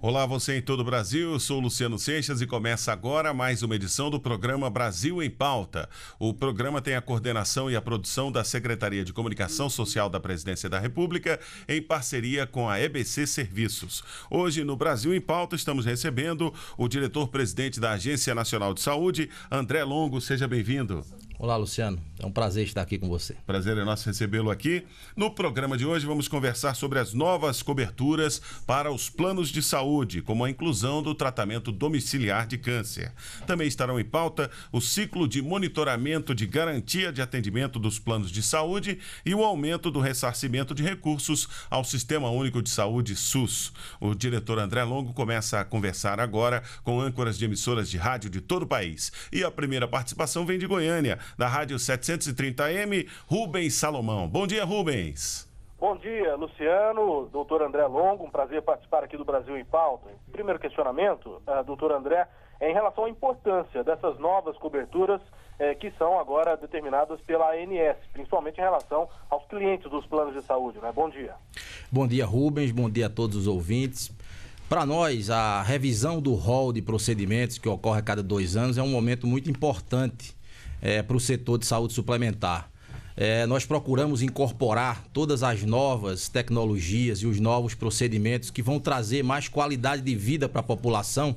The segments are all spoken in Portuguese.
Olá, você em todo o Brasil. Eu sou Luciano Seixas e começa agora mais uma edição do programa Brasil em Pauta. O programa tem a coordenação e a produção da Secretaria de Comunicação Social da Presidência da República em parceria com a EBC Serviços. Hoje, no Brasil em Pauta, estamos recebendo o diretor-presidente da Agência Nacional de Saúde, André Longo. Seja bem-vindo. Olá, Luciano. É um prazer estar aqui com você. Prazer é nosso recebê-lo aqui. No programa de hoje, vamos conversar sobre as novas coberturas para os planos de saúde, como a inclusão do tratamento domiciliar de câncer. Também estarão em pauta o ciclo de monitoramento de garantia de atendimento dos planos de saúde e o aumento do ressarcimento de recursos ao Sistema Único de Saúde, SUS. O diretor André Longo começa a conversar agora com âncoras de emissoras de rádio de todo o país. E a primeira participação vem de Goiânia da Rádio 730M, Rubens Salomão. Bom dia, Rubens. Bom dia, Luciano, doutor André Longo, um prazer participar aqui do Brasil em Pauta. Primeiro questionamento, uh, doutor André, é em relação à importância dessas novas coberturas eh, que são agora determinadas pela ANS, principalmente em relação aos clientes dos planos de saúde. Né? Bom dia. Bom dia, Rubens, bom dia a todos os ouvintes. Para nós, a revisão do rol de procedimentos que ocorre a cada dois anos é um momento muito importante é, para o setor de saúde suplementar. É, nós procuramos incorporar todas as novas tecnologias e os novos procedimentos que vão trazer mais qualidade de vida para a população,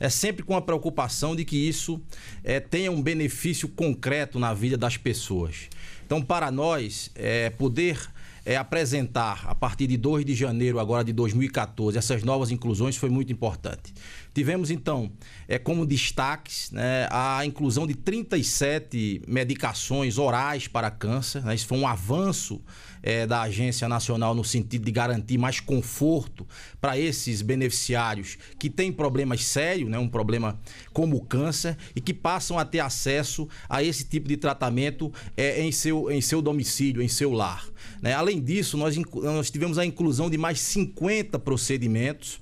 é sempre com a preocupação de que isso é, tenha um benefício concreto na vida das pessoas. Então, para nós, é, poder é, apresentar a partir de 2 de janeiro agora de 2014 essas novas inclusões foi muito importante. Tivemos então é, como destaques né, a inclusão de 37 medicações orais para câncer, né, isso foi um avanço é, da Agência Nacional no sentido de garantir mais conforto para esses beneficiários que têm problemas sérios, né, um problema como o câncer, e que passam a ter acesso a esse tipo de tratamento é, em, seu, em seu domicílio, em seu lar. Né? Além disso, nós, nós tivemos a inclusão de mais 50 procedimentos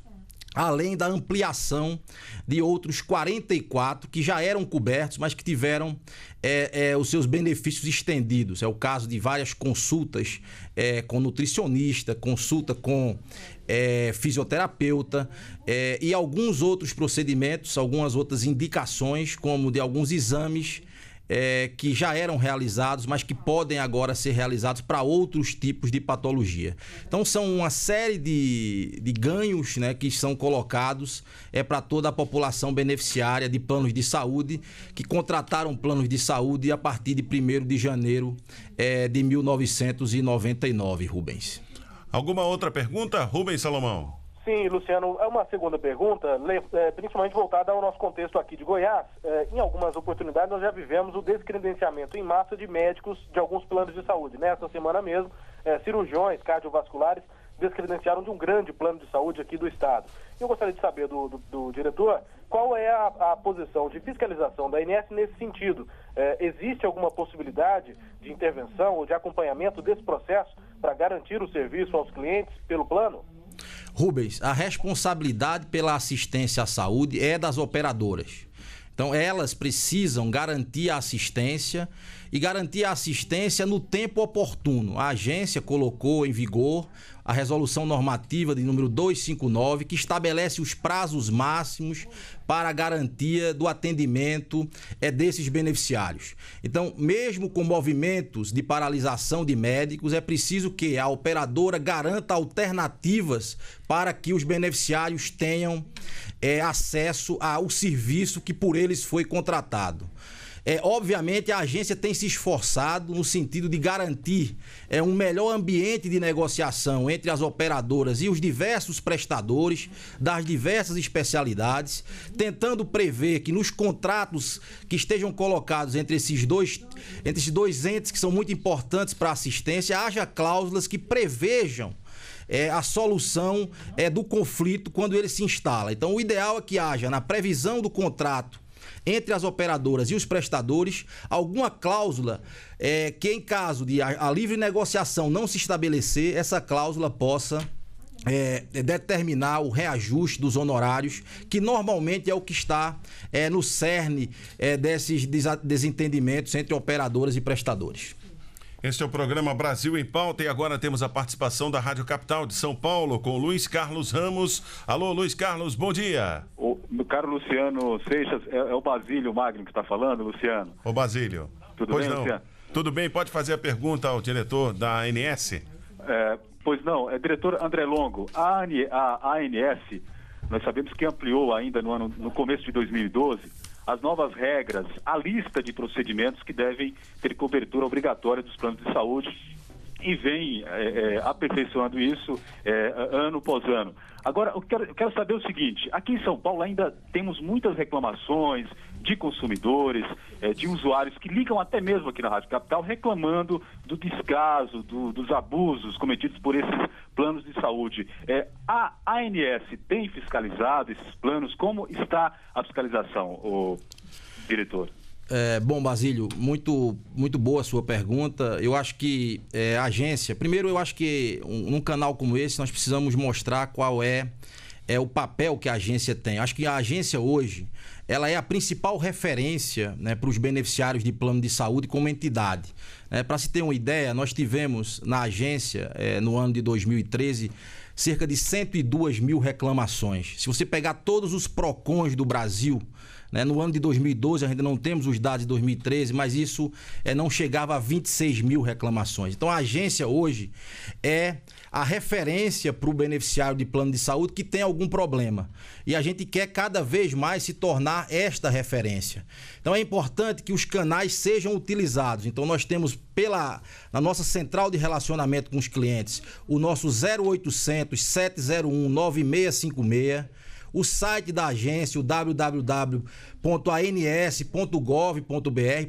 além da ampliação de outros 44 que já eram cobertos, mas que tiveram é, é, os seus benefícios estendidos. É o caso de várias consultas é, com nutricionista, consulta com é, fisioterapeuta é, e alguns outros procedimentos, algumas outras indicações, como de alguns exames é, que já eram realizados, mas que podem agora ser realizados para outros tipos de patologia. Então, são uma série de, de ganhos né, que são colocados é, para toda a população beneficiária de planos de saúde, que contrataram planos de saúde a partir de 1 de janeiro é, de 1999, Rubens. Alguma outra pergunta, Rubens Salomão? Sim, Luciano, é uma segunda pergunta, é, principalmente voltada ao nosso contexto aqui de Goiás. É, em algumas oportunidades nós já vivemos o descredenciamento em massa de médicos de alguns planos de saúde. Nessa né? semana mesmo, é, cirurgiões cardiovasculares descredenciaram de um grande plano de saúde aqui do Estado. Eu gostaria de saber do, do, do diretor qual é a, a, posição de fiscalização da ANS nesse sentido. É, existe alguma possibilidade de intervenção ou de acompanhamento desse processo para garantir o serviço aos clientes pelo plano? Rubens, a responsabilidade pela assistência à saúde é das operadoras. Então, elas precisam garantir a assistência e garantir a assistência no tempo oportuno. A agência colocou em vigor a resolução normativa de número 259, que estabelece os prazos máximos para a garantia do atendimento é desses beneficiários. Então, mesmo com movimentos de paralisação de médicos, é preciso que a operadora garanta alternativas para que os beneficiários tenham é, acesso ao serviço que por eles foi contratado. É, obviamente, a agência tem se esforçado no sentido de garantir é, um melhor ambiente de negociação entre as operadoras e os diversos prestadores das diversas especialidades, tentando prever que nos contratos que estejam colocados entre esses dois, entre esses dois entes que são muito importantes para a assistência, haja cláusulas que prevejam é, a solução é, do conflito quando ele se instala. Então, o ideal é que haja na previsão do contrato entre as operadoras e os prestadores alguma cláusula é, que, em caso de a, a livre negociação não se estabelecer, essa cláusula possa é, determinar o reajuste dos honorários, que normalmente é o que está é, no cerne é, desses desentendimentos entre operadoras e prestadores. Este é o programa Brasil em Pauta e agora temos a participação da Rádio Capital de São Paulo com Luiz Carlos Ramos. Alô, Luiz Carlos, bom dia. O caro Luciano Seixas, é, é o Basílio Magno que está falando, Luciano. Ô, Basílio. Tudo pois bem, não. Luciano? Tudo bem, pode fazer a pergunta ao diretor da ANS? É, pois não, é, diretor André Longo, a, ANS, nós sabemos que ampliou ainda no, ano, no começo de 2012 as novas regras, a lista de procedimentos que devem ter cobertura obrigatória dos planos de saúde e vem é, é, aperfeiçoando isso é, ano após ano. Agora, eu quero, eu quero, saber o seguinte: aqui em São Paulo ainda temos muitas reclamações de consumidores, é, de usuários que ligam até mesmo aqui na Rádio Capital reclamando do descaso, do, dos abusos cometidos por esses planos de saúde. É, a ANS tem fiscalizado esses planos? Como está a fiscalização, o diretor? É, bom, Basílio, muito, muito boa a sua pergunta. Eu acho que é, a agência. Primeiro, eu acho que um, num canal como esse, nós precisamos mostrar qual é, é o papel que a agência tem. Acho que a agência hoje ela é a principal referência né, para os beneficiários de plano de saúde como entidade. É, para se ter uma ideia, nós tivemos na agência, é, no ano de 2013, cerca de 102 mil reclamações. Se você pegar todos os PROCONs do Brasil, né? No ano de 2012, ainda não temos os dados de 2013, mas isso é, não chegava a 26 mil reclamações. Então a agência hoje é a referência para o beneficiário de plano de saúde que tem algum problema. E a gente quer cada vez mais se tornar esta referência. Então é importante que os canais sejam utilizados. Então nós temos pela na nossa central de relacionamento com os clientes, o nosso 0800 701 9656 o site da agência, o www.ans.gov.br,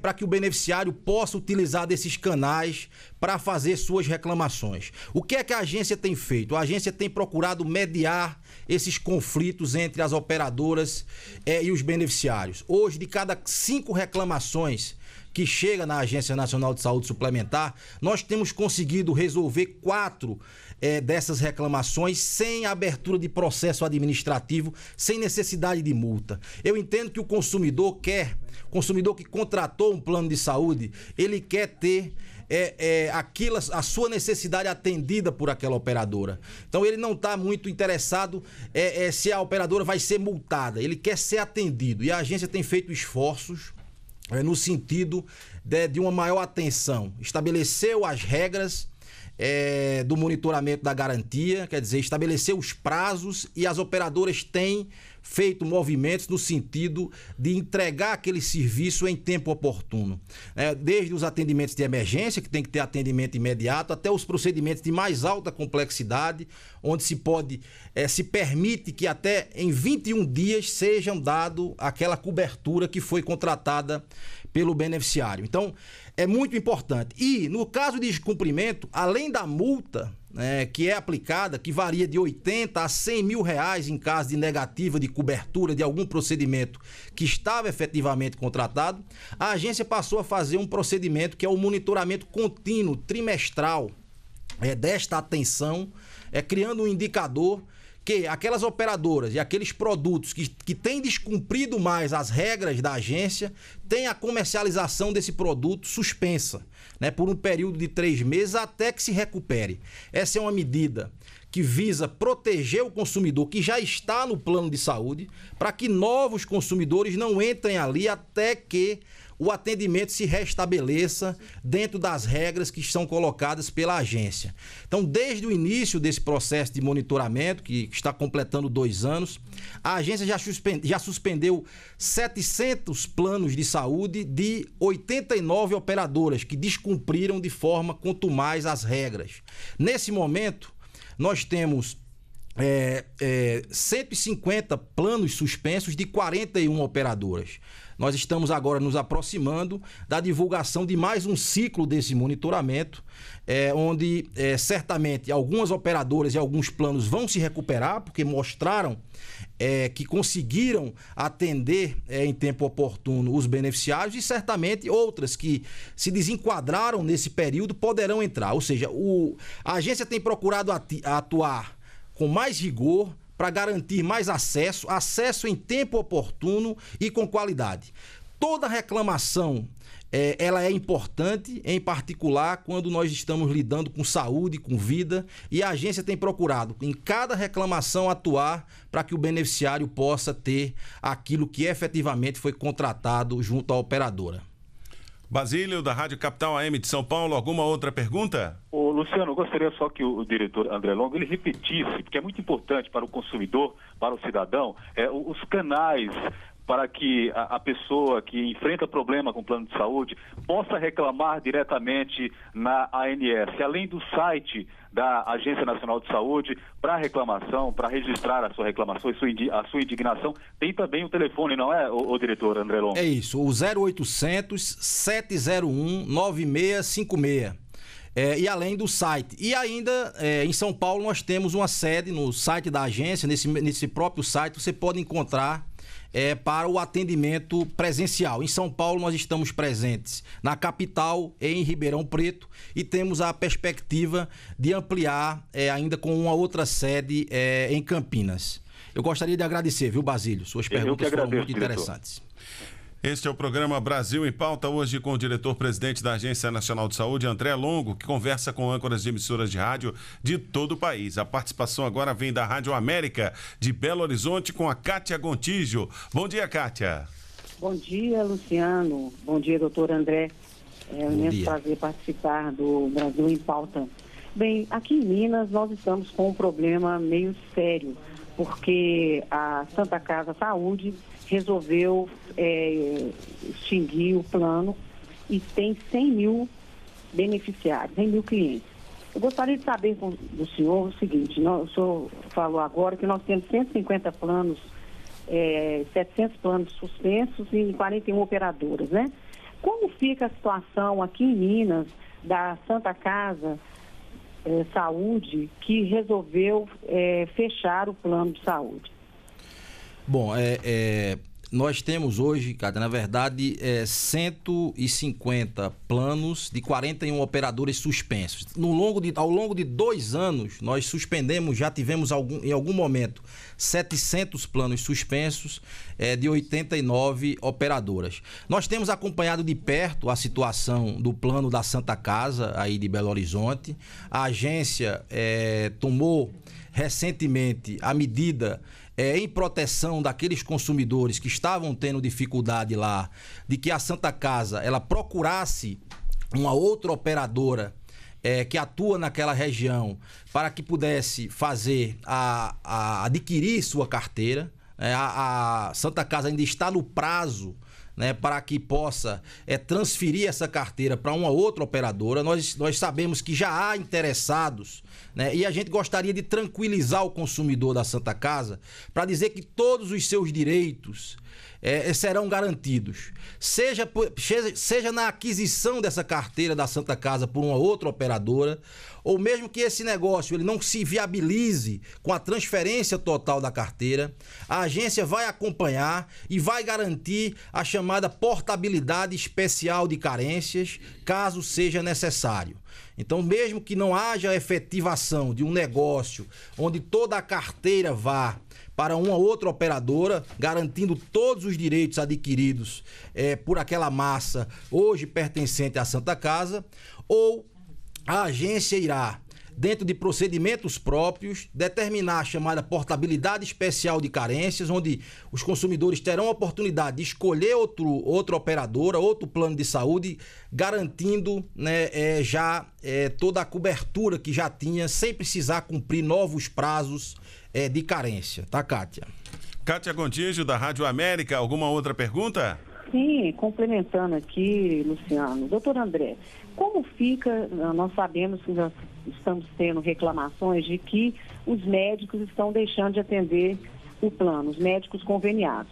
para que o beneficiário possa utilizar desses canais para fazer suas reclamações. O que é que a agência tem feito? A agência tem procurado mediar esses conflitos entre as operadoras é, e os beneficiários. Hoje, de cada cinco reclamações que chega na Agência Nacional de Saúde Suplementar, nós temos conseguido resolver quatro é, dessas reclamações sem abertura de processo administrativo, sem necessidade de multa. Eu entendo que o consumidor quer, consumidor que contratou um plano de saúde, ele quer ter é, é, aquilo, a sua necessidade atendida por aquela operadora. Então ele não está muito interessado é, é, se a operadora vai ser multada, ele quer ser atendido. E a agência tem feito esforços é, no sentido de, né, de uma maior atenção. Estabeleceu as regras é, do monitoramento da garantia, quer dizer, estabelecer os prazos e as operadoras têm feito movimentos no sentido de entregar aquele serviço em tempo oportuno. É, desde os atendimentos de emergência, que tem que ter atendimento imediato, até os procedimentos de mais alta complexidade, onde se pode, é, se permite que até em 21 dias sejam dado aquela cobertura que foi contratada pelo beneficiário. Então, é muito importante. E no caso de descumprimento, além da multa né, que é aplicada, que varia de 80 a 100 mil reais em caso de negativa de cobertura de algum procedimento que estava efetivamente contratado, a agência passou a fazer um procedimento que é o monitoramento contínuo, trimestral, é, desta atenção, é, criando um indicador que aquelas operadoras e aqueles produtos que, que têm descumprido mais as regras da agência têm a comercialização desse produto suspensa, né, por um período de três meses até que se recupere. Essa é uma medida que visa proteger o consumidor que já está no plano de saúde, para que novos consumidores não entrem ali até que o atendimento se restabeleça dentro das regras que são colocadas pela agência. Então, desde o início desse processo de monitoramento, que está completando dois anos, a agência já, suspende, já suspendeu 700 planos de saúde de 89 operadoras que descumpriram de forma contumaz as regras. Nesse momento, nós temos é, é, 150 planos suspensos de 41 operadoras. Nós estamos agora nos aproximando da divulgação de mais um ciclo desse monitoramento, é, onde é, certamente algumas operadoras e alguns planos vão se recuperar, porque mostraram é, que conseguiram atender é, em tempo oportuno os beneficiários, e certamente outras que se desenquadraram nesse período poderão entrar. Ou seja, o, a agência tem procurado ati, atuar com mais rigor, para garantir mais acesso, acesso em tempo oportuno e com qualidade. Toda reclamação é, ela é importante, em particular quando nós estamos lidando com saúde, com vida, e a agência tem procurado em cada reclamação atuar para que o beneficiário possa ter aquilo que efetivamente foi contratado junto à operadora. Basílio, da Rádio Capital AM de São Paulo, alguma outra pergunta? Ô, Luciano, eu gostaria só que o diretor André Longo ele repetisse, porque é muito importante para o consumidor, para o cidadão, é, os canais para que a, a, pessoa que enfrenta problema com o plano de saúde possa reclamar diretamente na ANS, além do site da Agência Nacional de Saúde para reclamação, para registrar a sua reclamação e a sua indignação. Tem também o telefone, não é, o, o diretor André Long? É isso, o 0800 701 9656. É, e além do site. E ainda é, em São Paulo nós temos uma sede no site da agência, nesse, nesse próprio site você pode encontrar é, para o atendimento presencial. Em São Paulo, nós estamos presentes na capital, em Ribeirão Preto, e temos a perspectiva de ampliar é, ainda com uma outra sede é, em Campinas. Eu gostaria de agradecer, viu, Basílio? Suas perguntas foram muito diretor. interessantes. Este é o programa Brasil em Pauta, hoje com o diretor-presidente da Agência Nacional de Saúde, André Longo, que conversa com âncoras de emissoras de rádio de todo o país. A participação agora vem da Rádio América, de Belo Horizonte, com a Kátia Gontijo. Bom dia, Kátia. Bom dia, Luciano. Bom dia, doutor André. É um imenso prazer participar do Brasil em Pauta. Bem, aqui em Minas nós estamos com um problema meio sério, porque a Santa Casa Saúde resolveu é, extinguir o plano e tem 100 mil beneficiários, 100 mil clientes. Eu gostaria de saber do senhor o seguinte, nós, o senhor falou agora que nós temos 150 planos, é, 700 planos suspensos e 41 operadoras, né? Como fica a situação aqui em Minas da Santa Casa é, Saúde, que resolveu é, fechar o plano de saúde? Bom, é, é, nós temos hoje, cara, na verdade, é, 150 planos de 41 operadores suspensos. No longo de, ao longo de dois anos, nós suspendemos, já tivemos algum, em algum momento 700 planos suspensos é, de 89 operadoras. Nós temos acompanhado de perto a situação do plano da Santa Casa, aí de Belo Horizonte. A agência é, tomou recentemente a medida é, em proteção daqueles consumidores que estavam tendo dificuldade lá, de que a Santa Casa ela procurasse uma outra operadora é, que atua naquela região para que pudesse fazer a, a adquirir sua carteira. É, a, a Santa Casa ainda está no prazo né, para que possa é, transferir essa carteira para uma outra operadora. Nós, nós sabemos que já há interessados né, e a gente gostaria de tranquilizar o consumidor da Santa Casa para dizer que todos os seus direitos é, é, serão garantidos. Seja, seja na aquisição dessa carteira da Santa Casa por uma outra operadora, ou mesmo que esse negócio ele não se viabilize com a transferência total da carteira, a agência vai acompanhar e vai garantir a chamada portabilidade especial de carências, caso seja necessário. Então, mesmo que não haja efetivação de um negócio onde toda a carteira vá para uma outra operadora, garantindo todos os direitos adquiridos é, por aquela massa hoje pertencente à Santa Casa, ou a agência irá dentro de procedimentos próprios, determinar a chamada portabilidade especial de carências, onde os consumidores terão a oportunidade de escolher outro, outra operadora, outro plano de saúde, garantindo né, é, já é, toda a cobertura que já tinha, sem precisar cumprir novos prazos é, de carência, tá, Kátia? Kátia Gontijo, da Rádio América, alguma outra pergunta? Sim, complementando aqui, Luciano. Doutor André, como fica, nós sabemos que nós estamos tendo reclamações de que os médicos estão deixando de atender o plano, os médicos conveniados.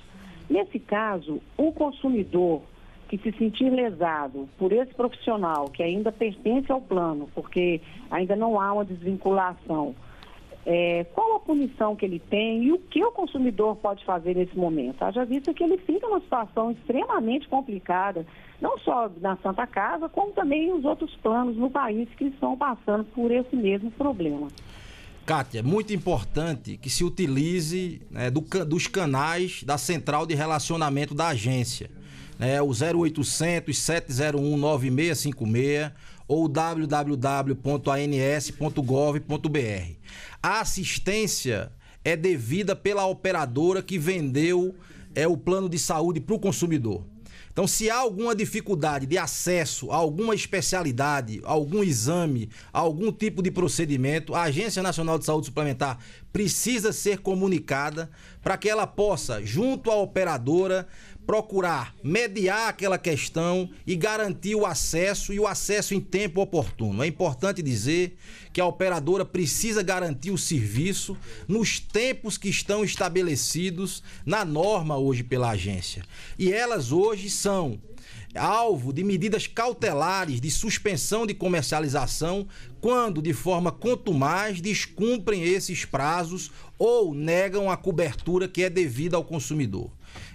Nesse caso, o consumidor que se sentir lesado por esse profissional que ainda pertence ao plano, porque ainda não há uma desvinculação, é, qual a punição que ele tem e o que o consumidor pode fazer nesse momento? Haja visto que ele fica numa situação extremamente complicada, não só na Santa Casa, como também os outros planos no país que estão passando por esse mesmo problema. Kátia, muito importante que se utilize né, do, dos canais da central de relacionamento da agência. Né, o 0800 701 9656 ou www.ans.gov.br. A assistência é devida pela operadora que vendeu é, o plano de saúde para o consumidor. Então, se há alguma dificuldade de acesso a alguma especialidade, algum exame, algum tipo de procedimento, a Agência Nacional de Saúde Suplementar precisa ser comunicada para que ela possa, junto à operadora, procurar mediar aquela questão e garantir o acesso e o acesso em tempo oportuno. É importante dizer que a operadora precisa garantir o serviço nos tempos que estão estabelecidos na norma hoje pela agência. E elas hoje são alvo de medidas cautelares de suspensão de comercialização quando, de forma contumaz, descumprem esses prazos ou negam a cobertura que é devida ao consumidor.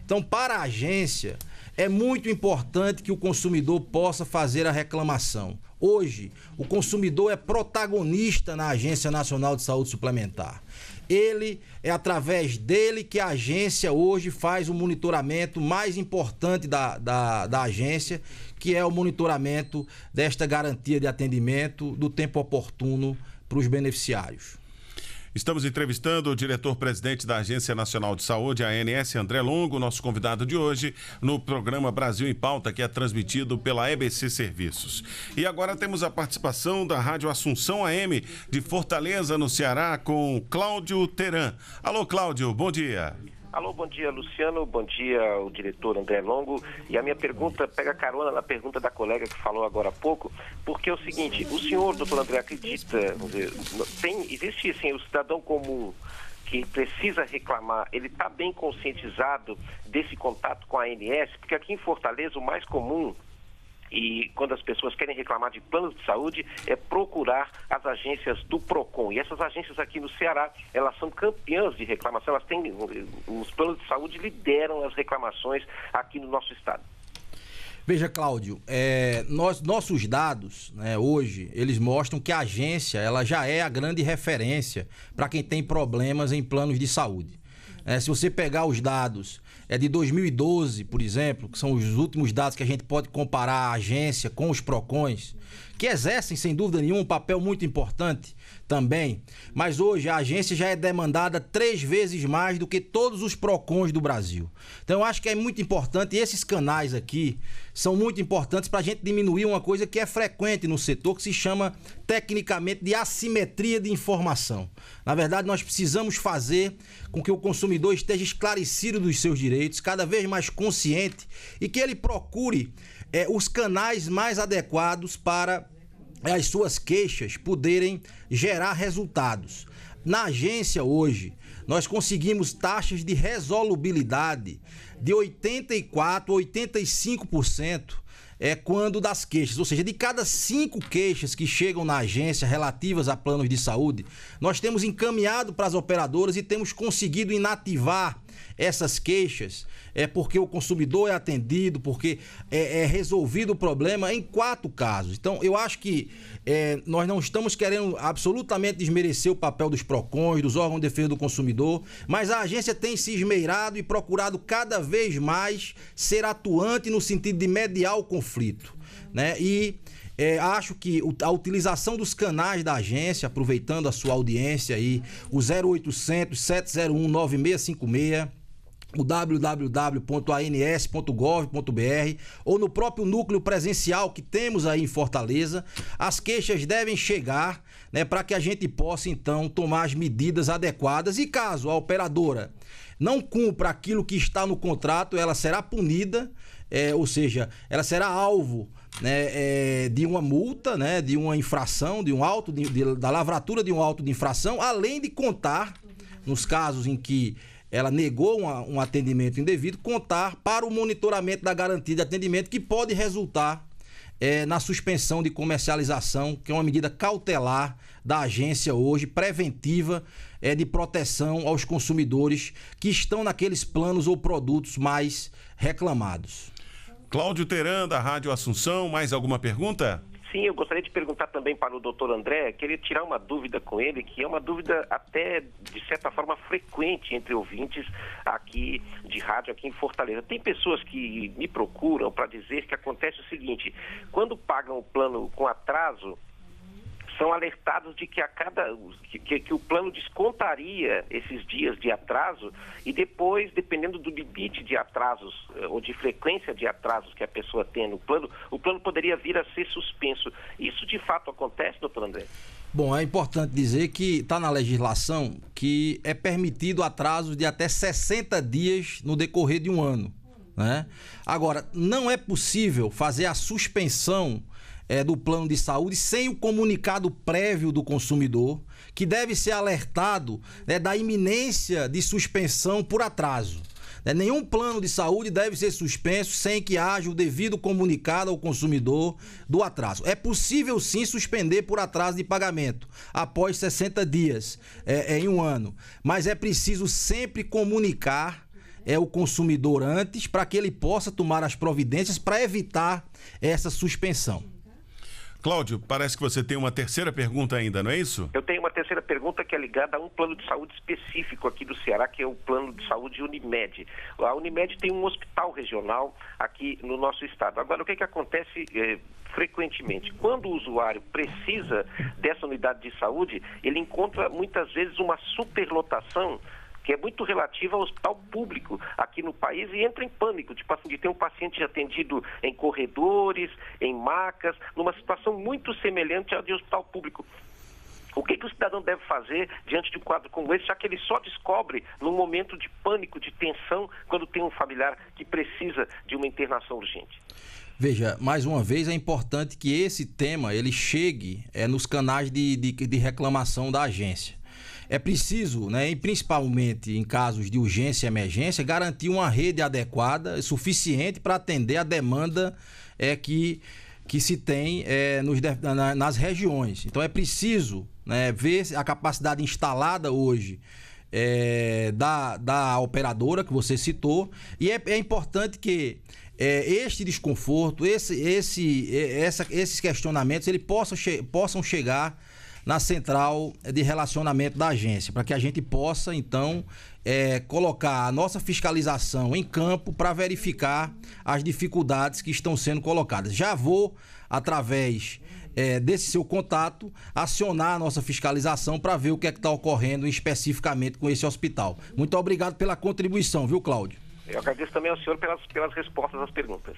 Então, para a agência, é muito importante que o consumidor possa fazer a reclamação. Hoje, o consumidor é protagonista na Agência Nacional de Saúde Suplementar. Ele é através dele que a agência hoje faz o monitoramento mais importante da, da, da agência, que é o monitoramento desta garantia de atendimento do tempo oportuno para os beneficiários. Estamos entrevistando o diretor-presidente da Agência Nacional de Saúde, ANS, André Longo, nosso convidado de hoje, no programa Brasil em Pauta, que é transmitido pela EBC Serviços. E agora temos a participação da Rádio Assunção AM de Fortaleza, no Ceará, com Cláudio Teran. Alô, Cláudio, bom dia. Alô, bom dia, Luciano. Bom dia, o diretor André Longo. E a minha pergunta pega carona na pergunta da colega que falou agora há pouco, porque é o seguinte: o senhor, doutor André, acredita? tem, existe sim o cidadão comum que precisa reclamar, ele está bem conscientizado desse contato com a ANS? Porque aqui em Fortaleza o mais comum e quando as pessoas querem reclamar de planos de saúde, é procurar as agências do PROCON. E essas agências aqui no Ceará, elas são campeãs de reclamação, elas têm, os planos de saúde lideram as reclamações aqui no nosso estado. Veja, Cláudio, é, nós, nossos dados né, hoje, eles mostram que a agência ela já é a grande referência para quem tem problemas em planos de saúde. É, se você pegar os dados é de 2012, por exemplo, que são os últimos dados que a gente pode comparar a agência com os PROCONs, que exercem, sem dúvida nenhuma, um papel muito importante também. Mas hoje a agência já é demandada três vezes mais do que todos os PROCONs do Brasil. Então eu acho que é muito importante, e esses canais aqui são muito importantes para a gente diminuir uma coisa que é frequente no setor, que se chama tecnicamente de assimetria de informação. Na verdade, nós precisamos fazer com que o consumidor esteja esclarecido dos seus direitos, cada vez mais consciente e que ele procure é, os canais mais adequados para é, as suas queixas poderem gerar resultados. Na agência hoje, nós conseguimos taxas de resolubilidade de 84, 85% é quando das queixas, ou seja, de cada cinco queixas que chegam na agência relativas a planos de saúde, nós temos encaminhado para as operadoras e temos conseguido inativar essas queixas, é porque o consumidor é atendido, porque é, é resolvido o problema em quatro casos. Então, eu acho que é, nós não estamos querendo absolutamente desmerecer o papel dos PROCONs, dos órgãos de defesa do consumidor, mas a agência tem se esmeirado e procurado cada vez mais ser atuante no sentido de mediar o conflito. Né? E é, acho que a utilização dos canais da agência, aproveitando a sua audiência aí, o 0800 701 9656 o www.ans.gov.br ou no próprio núcleo presencial que temos aí em Fortaleza, as queixas devem chegar, né, para que a gente possa então tomar as medidas adequadas e caso a operadora não cumpra aquilo que está no contrato, ela será punida, é, ou seja, ela será alvo né, é, de uma multa, né, de uma infração, de um auto, de, de, da lavratura de um auto de infração, além de contar, nos casos em que ela negou uma, um atendimento indevido, contar para o monitoramento da garantia de atendimento que pode resultar é, na suspensão de comercialização, que é uma medida cautelar da agência hoje, preventiva é, de proteção aos consumidores que estão naqueles planos ou produtos mais reclamados. Cláudio Teran, da Rádio Assunção, mais alguma pergunta? Sim, eu gostaria de perguntar também para o doutor André, queria tirar uma dúvida com ele, que é uma dúvida até, de certa forma, frequente entre ouvintes aqui de rádio, aqui em Fortaleza. Tem pessoas que me procuram para dizer que acontece o seguinte, quando pagam o plano com atraso, são alertados de que a cada que, que, o plano descontaria esses dias de atraso e depois, dependendo do limite de atrasos eh, ou de frequência de atrasos que a pessoa tem no plano, o plano poderia vir a ser suspenso. Isso de fato acontece, doutor André? Bom, é importante dizer que está na legislação que é permitido atraso de até 60 dias no decorrer de um ano. Né? Agora, não é possível fazer a suspensão é, do plano de saúde sem o comunicado prévio do consumidor, que deve ser alertado né, da iminência de suspensão por atraso. Né, nenhum plano de saúde deve ser suspenso sem que haja o devido comunicado ao consumidor do atraso. É possível sim suspender por atraso de pagamento após 60 dias é, é, em um ano, mas é preciso sempre comunicar é o consumidor antes para que ele possa tomar as providências para evitar essa suspensão. Cláudio, parece que você tem uma terceira pergunta ainda, não é isso? Eu tenho uma terceira pergunta que é ligada a um plano de saúde específico aqui do Ceará, que é o plano de saúde Unimed. A Unimed tem um hospital regional aqui no nosso estado. Agora, o que, que acontece eh, frequentemente? Quando o usuário precisa dessa unidade de saúde, ele encontra muitas vezes uma superlotação que é muito relativa ao hospital público aqui no país e entra em pânico de, tipo assim, de ter um paciente atendido em corredores, em macas, numa situação muito semelhante à de hospital público. O que, que, o cidadão deve fazer diante de um quadro como esse, já que ele só descobre num momento de pânico, de tensão, quando tem um familiar que precisa de uma internação urgente? Veja, mais uma vez é importante que esse tema ele chegue é, nos canais de, de, de reclamação da agência é preciso, né, e principalmente em casos de urgência e emergência, garantir uma rede adequada, suficiente para atender a demanda é, que, que se tem é, nos, na, nas regiões. Então é preciso né, ver a capacidade instalada hoje. É, da, da operadora que você citou, e é, é importante que é, este desconforto, esse, esse, é, essa, esses questionamentos, ele possa che possam chegar na central de relacionamento da agência, para que a gente possa, então, é, colocar a nossa fiscalização em campo para verificar as dificuldades que estão sendo colocadas. Já vou, através é, desse seu contato, acionar a nossa fiscalização para ver o que é está ocorrendo especificamente com esse hospital. Muito obrigado pela contribuição, viu, Cláudio? Eu agradeço também ao senhor pelas, pelas respostas às perguntas.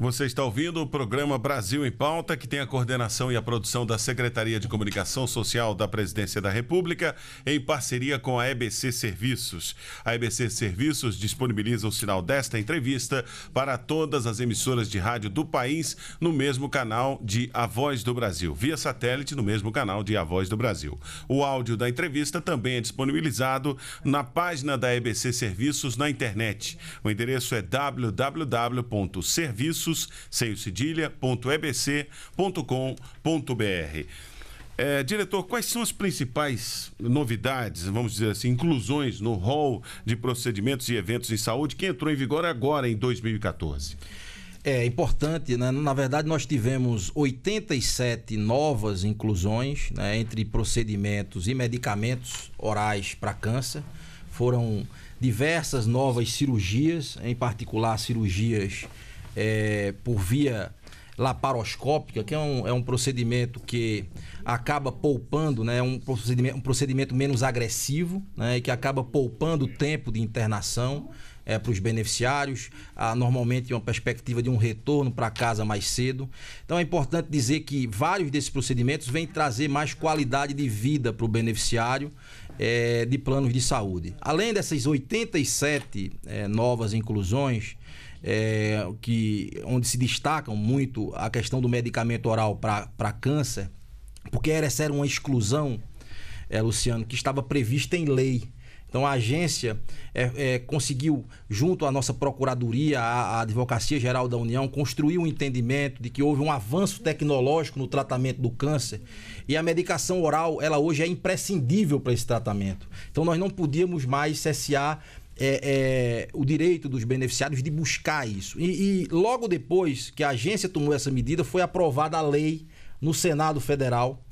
Você está ouvindo o programa Brasil em Pauta, que tem a coordenação e a produção da Secretaria de Comunicação Social da Presidência da República, em parceria com a EBC Serviços. A EBC Serviços disponibiliza o sinal desta entrevista para todas as emissoras de rádio do país no mesmo canal de A Voz do Brasil, via satélite no mesmo canal de A Voz do Brasil. O áudio da entrevista também é disponibilizado na página da EBC Serviços na internet. O endereço é www.serviços cursos, sem o cedilha.ebc.com.br. É, diretor, quais são as principais novidades, vamos dizer assim, inclusões no rol de procedimentos e eventos em saúde que entrou em vigor agora em 2014? É importante, né? Na verdade, nós tivemos 87 novas inclusões né, entre procedimentos e medicamentos orais para câncer. Foram diversas novas cirurgias, em particular cirurgias é, por via laparoscópica, que é um, é um procedimento que acaba poupando, né, é um, procedimento, um procedimento menos agressivo né, e que acaba poupando o tempo de internação é, para os beneficiários, há normalmente uma perspectiva de um retorno para casa mais cedo. Então é importante dizer que vários desses procedimentos vêm trazer mais qualidade de vida para o beneficiário é, de planos de saúde. Além dessas 87 é, novas inclusões, é, que, onde se destacam muito a questão do medicamento oral para câncer, porque essa era uma exclusão, é, Luciano, que estava prevista em lei. Então a agência é, é, conseguiu, junto à nossa Procuradoria, a Advocacia Geral da União, construir um entendimento de que houve um avanço tecnológico no tratamento do câncer e a medicação oral, ela hoje é imprescindível para esse tratamento. Então nós não podíamos mais cessear é, é, o direito dos beneficiários de buscar isso. E, e logo depois que a agência tomou essa medida, foi aprovada a lei no Senado Federal,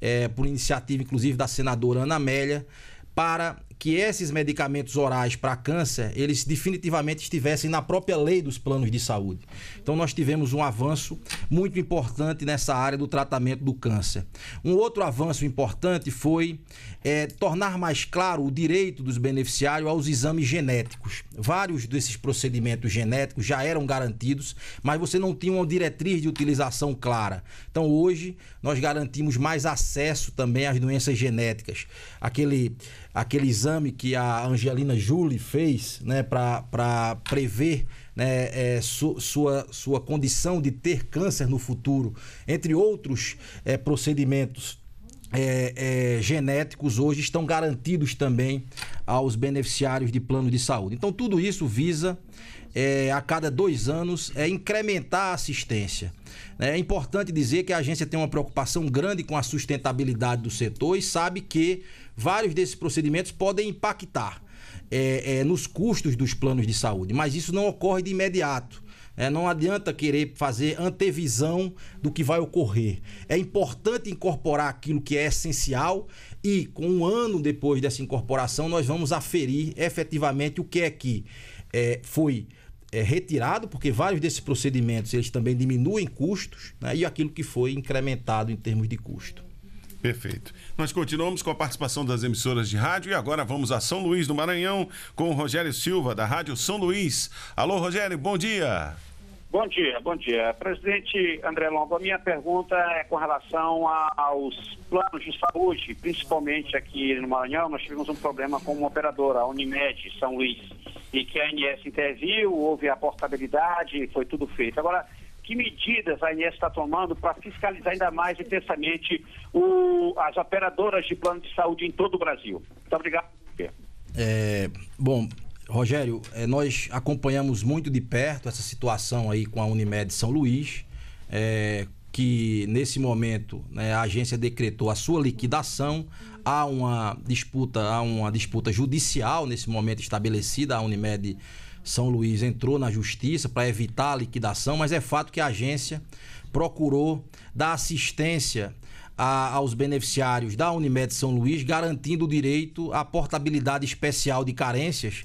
é, por iniciativa inclusive da senadora Ana Amélia, para que esses medicamentos orais para câncer, eles definitivamente estivessem na própria lei dos planos de saúde. Então nós tivemos um avanço muito importante nessa área do tratamento do câncer. Um outro avanço importante foi é, tornar mais claro o direito dos beneficiários aos exames genéticos. Vários desses procedimentos genéticos já eram garantidos, mas você não tinha uma diretriz de utilização clara. Então hoje nós garantimos mais acesso também às doenças genéticas. Aquele aquele exame que a Angelina Jolie fez né, para prever né, é, su, sua, sua condição de ter câncer no futuro, entre outros é, procedimentos. É, é genéticos hoje estão garantidos também aos beneficiários de plano de saúde. Então, tudo isso visa, é, a cada dois anos, é incrementar a assistência. É, é importante dizer que a agência tem uma preocupação grande com a sustentabilidade do setor e sabe que vários desses procedimentos podem impactar é, é, nos custos dos planos de saúde, mas isso não ocorre de imediato. É, não adianta querer fazer antevisão do que vai ocorrer. É importante incorporar aquilo que é essencial e, com um ano depois dessa incorporação, nós vamos aferir efetivamente o que é que é, foi é, retirado, porque vários desses procedimentos eles também diminuem custos né, e aquilo que foi incrementado em termos de custo. Perfeito. Nós continuamos com a participação das emissoras de rádio e agora vamos a São Luís do Maranhão com o Rogério Silva, da Rádio São Luís. Alô, Rogério, bom dia. Bom dia, bom dia. Presidente André Longo, a minha pergunta é com relação a, aos planos de saúde, principalmente aqui no Maranhão, nós tivemos um problema com uma operadora, a Unimed São Luís, e que a ANS interviu, houve a portabilidade, foi tudo feito. Agora, que medidas a ANS está tomando para fiscalizar ainda mais intensamente o, as operadoras de plano de saúde em todo o Brasil. Muito obrigado. É, bom, Rogério, é, nós acompanhamos muito de perto essa situação aí com a Unimed São Luís, é, que nesse momento né, a agência decretou a sua liquidação. Há uma disputa, há uma disputa judicial nesse momento estabelecida. A Unimed são Luís entrou na justiça para evitar a liquidação, mas é fato que a agência procurou dar assistência a, aos beneficiários da Unimed São Luís, garantindo o direito à portabilidade especial de carências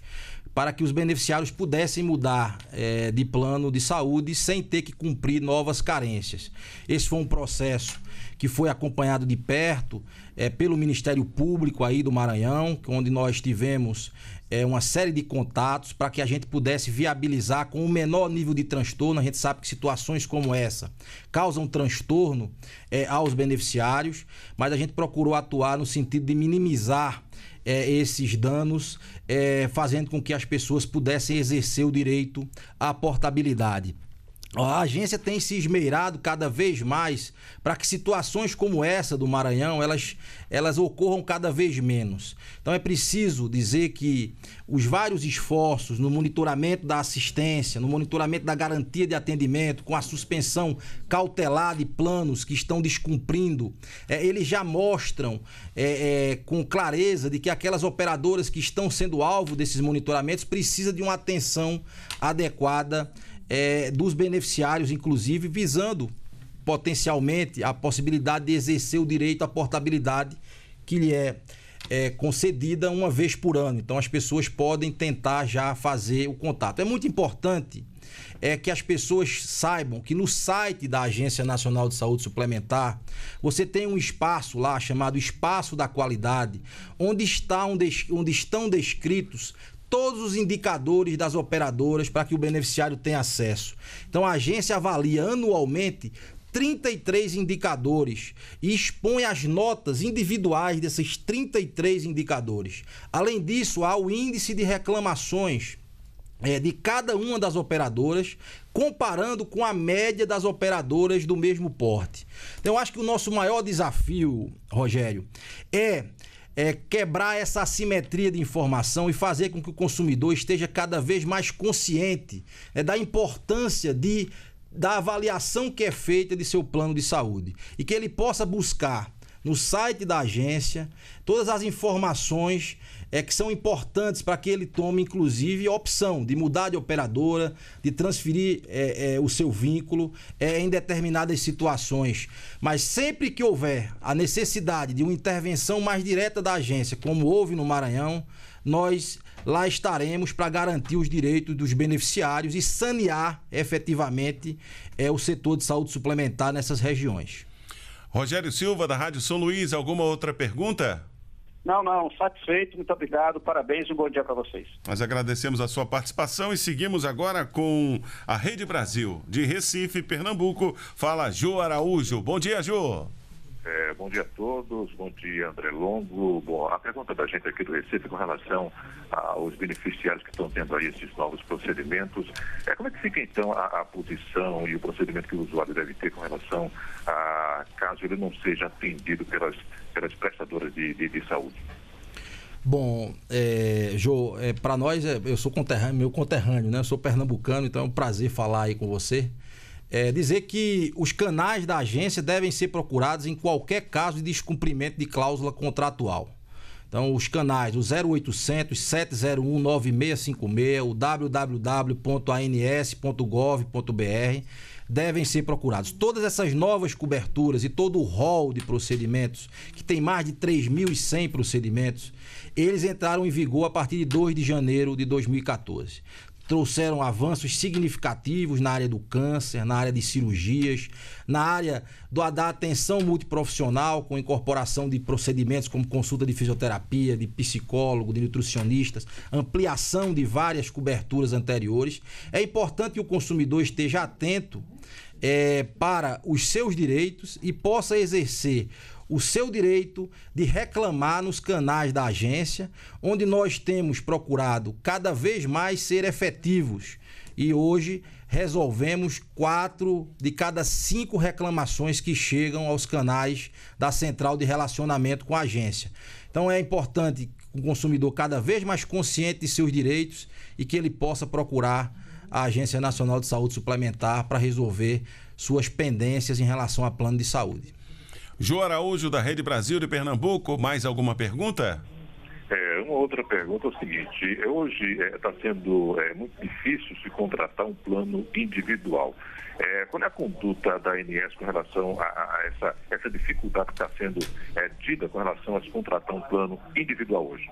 para que os beneficiários pudessem mudar é, de plano de saúde sem ter que cumprir novas carências. Esse foi um processo que foi acompanhado de perto é, pelo Ministério Público aí do Maranhão, onde nós tivemos é, uma série de contatos para que a gente pudesse viabilizar com o menor nível de transtorno. A gente sabe que situações como essa causam transtorno é, aos beneficiários, mas a gente procurou atuar no sentido de minimizar é, esses danos, é, fazendo com que as pessoas pudessem exercer o direito à portabilidade. A agência tem se esmeirado cada vez mais para que situações como essa do Maranhão elas, elas ocorram cada vez menos. Então é preciso dizer que os vários esforços no monitoramento da assistência, no monitoramento da garantia de atendimento, com a suspensão cautelar de planos que estão descumprindo, é, eles já mostram é, é, com clareza de que aquelas operadoras que estão sendo alvo desses monitoramentos precisa de uma atenção adequada é, dos beneficiários, inclusive, visando potencialmente a possibilidade de exercer o direito à portabilidade que lhe é, é, concedida uma vez por ano. Então, as pessoas podem tentar já fazer o contato. É muito importante é que as pessoas saibam que no site da Agência Nacional de Saúde Suplementar você tem um espaço lá chamado Espaço da Qualidade, onde, está, onde estão descritos todos os indicadores das operadoras para que o beneficiário tenha acesso. Então a agência avalia anualmente 33 indicadores e expõe as notas individuais desses 33 indicadores. Além disso, há o índice de reclamações é, de cada uma das operadoras, comparando com a média das operadoras do mesmo porte. Então, acho que o nosso maior desafio, Rogério, é é, quebrar essa assimetria de informação e fazer com que o consumidor esteja cada vez mais consciente é, da importância de, da avaliação que é feita de seu plano de saúde e que ele possa buscar no site da agência todas as informações é que são importantes para que ele tome, inclusive, a opção de mudar de operadora, de transferir é, é, o seu vínculo é, em determinadas situações. Mas sempre que houver a necessidade de uma intervenção mais direta da agência, como houve no Maranhão, nós lá estaremos para garantir os direitos dos beneficiários e sanear efetivamente é, o setor de saúde suplementar nessas regiões. Rogério Silva, da Rádio São Luís, alguma outra pergunta? Não, não, satisfeito, muito obrigado, parabéns e um bom dia para vocês. Nós agradecemos a sua participação e seguimos agora com a Rede Brasil, de Recife, Pernambuco. Fala Jô Araújo. Bom dia, Jô. É, bom dia a todos, bom dia André Longo. Bom, a pergunta da gente aqui do Recife com relação aos beneficiários que estão tendo aí esses novos procedimentos, é, como é que fica então a, a posição e o procedimento que o usuário deve ter com relação a caso ele não seja atendido pelas, pelas prestadoras de, de, de saúde. Bom, é, Jô, é, para nós, é, eu sou conterrâneo, meu conterrâneo, né? Eu sou pernambucano, então é um prazer falar aí com você. É, dizer que os canais da agência devem ser procurados em qualquer caso de descumprimento de cláusula contratual. Então, os canais, o 0800 701 9656, o www.ans.gov.br devem ser procurados. Todas essas novas coberturas e todo o rol de procedimentos, que tem mais de 3.100 procedimentos, eles entraram em vigor a partir de 2 de janeiro de 2014 trouxeram avanços significativos na área do câncer, na área de cirurgias, na área do, da atenção multiprofissional, com incorporação de procedimentos como consulta de fisioterapia, de psicólogo, de nutricionistas, ampliação de várias coberturas anteriores. É importante que o consumidor esteja atento é, para os seus direitos e possa exercer o seu direito de reclamar nos canais da agência, onde nós temos procurado cada vez mais ser efetivos. E hoje resolvemos quatro de cada cinco reclamações que chegam aos canais da central de relacionamento com a agência. Então é importante o consumidor cada vez mais consciente de seus direitos e que ele possa procurar a Agência Nacional de Saúde Suplementar para resolver suas pendências em relação a plano de saúde. João Araújo, da Rede Brasil de Pernambuco, mais alguma pergunta? É, uma outra pergunta é o seguinte: é, hoje está é, tá sendo é, muito difícil se contratar um plano individual. É, qual é a conduta da ANS com relação a, a essa, essa dificuldade que está sendo é, dita com relação a se contratar um plano individual hoje?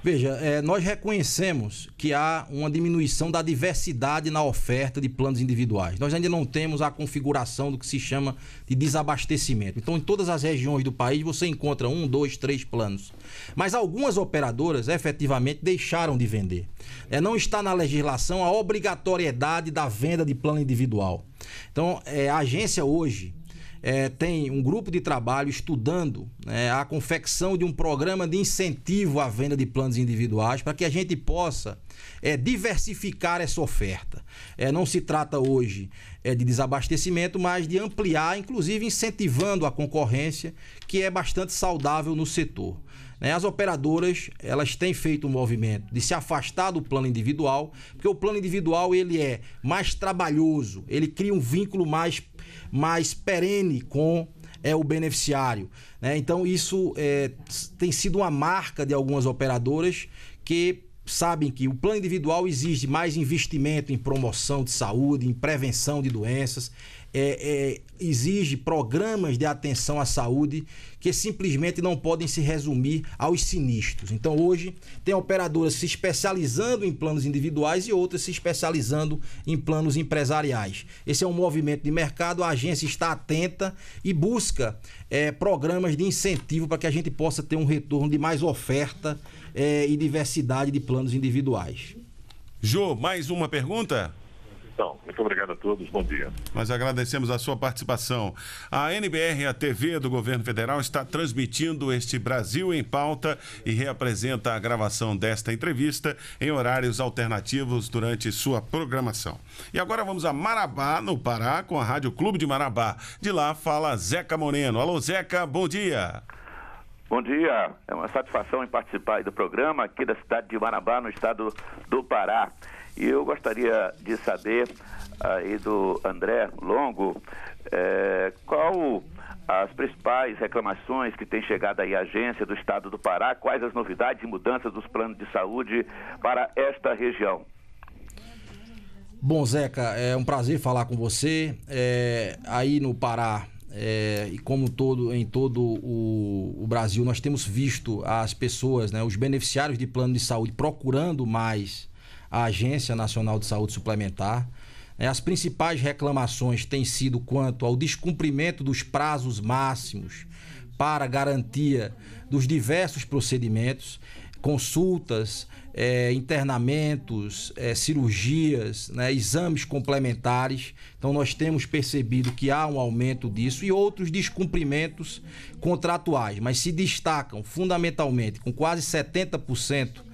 Veja, é, nós reconhecemos que há uma diminuição da diversidade na oferta de planos individuais. Nós ainda não temos a configuração do que se chama de desabastecimento. Então, em todas as regiões do país, você encontra um, dois, três planos. Mas algumas operadoras efetivamente deixaram de vender. É, não está na legislação a obrigatoriedade da venda de plano individual. Então, é, a agência hoje é, tem um grupo de trabalho estudando né, a confecção de um programa de incentivo à venda de planos individuais para que a gente possa é, diversificar essa oferta. É, não se trata hoje é, de desabastecimento, mas de ampliar, inclusive incentivando a concorrência, que é bastante saudável no setor. Né? As operadoras elas têm feito um movimento de se afastar do plano individual, porque o plano individual ele é mais trabalhoso, ele cria um vínculo mais, mais perene com é o beneficiário. Né? Então, isso é, tem sido uma marca de algumas operadoras que sabem que o plano individual exige mais investimento em promoção de saúde, em prevenção de doenças é, é, exige programas de atenção à saúde que simplesmente não podem se resumir aos sinistros. Então, hoje, tem operadoras se especializando em planos individuais e outras se especializando em planos empresariais. Esse é um movimento de mercado, a agência está atenta e busca é, programas de incentivo para que a gente possa ter um retorno de mais oferta é, e diversidade de planos individuais. Jô, mais uma pergunta? disposição. Muito obrigado a todos, bom dia. Nós agradecemos a sua participação. A NBR, a TV do Governo Federal, está transmitindo este Brasil em Pauta e reapresenta a gravação desta entrevista em horários alternativos durante sua programação. E agora vamos a Marabá, no Pará, com a Rádio Clube de Marabá. De lá fala Zeca Moreno. Alô, Zeca, bom dia. Bom dia, é uma satisfação em participar do programa aqui da cidade de Marabá, no estado do Pará. E eu gostaria de saber aí do André Longo é, qual as principais reclamações que tem chegado aí à agência do Estado do Pará, quais as novidades e mudanças dos planos de saúde para esta região. Bom, Zeca, é um prazer falar com você. É, aí no Pará, é, e como todo em todo o, o, Brasil, nós temos visto as pessoas, né, os beneficiários de plano de saúde procurando mais a Agência Nacional de Saúde Suplementar. É, as principais reclamações têm sido quanto ao descumprimento dos prazos máximos para garantia dos diversos procedimentos, consultas, é, internamentos, é, cirurgias, né, exames complementares. Então, nós temos percebido que há um aumento disso e outros descumprimentos contratuais, mas se destacam fundamentalmente, com quase 70%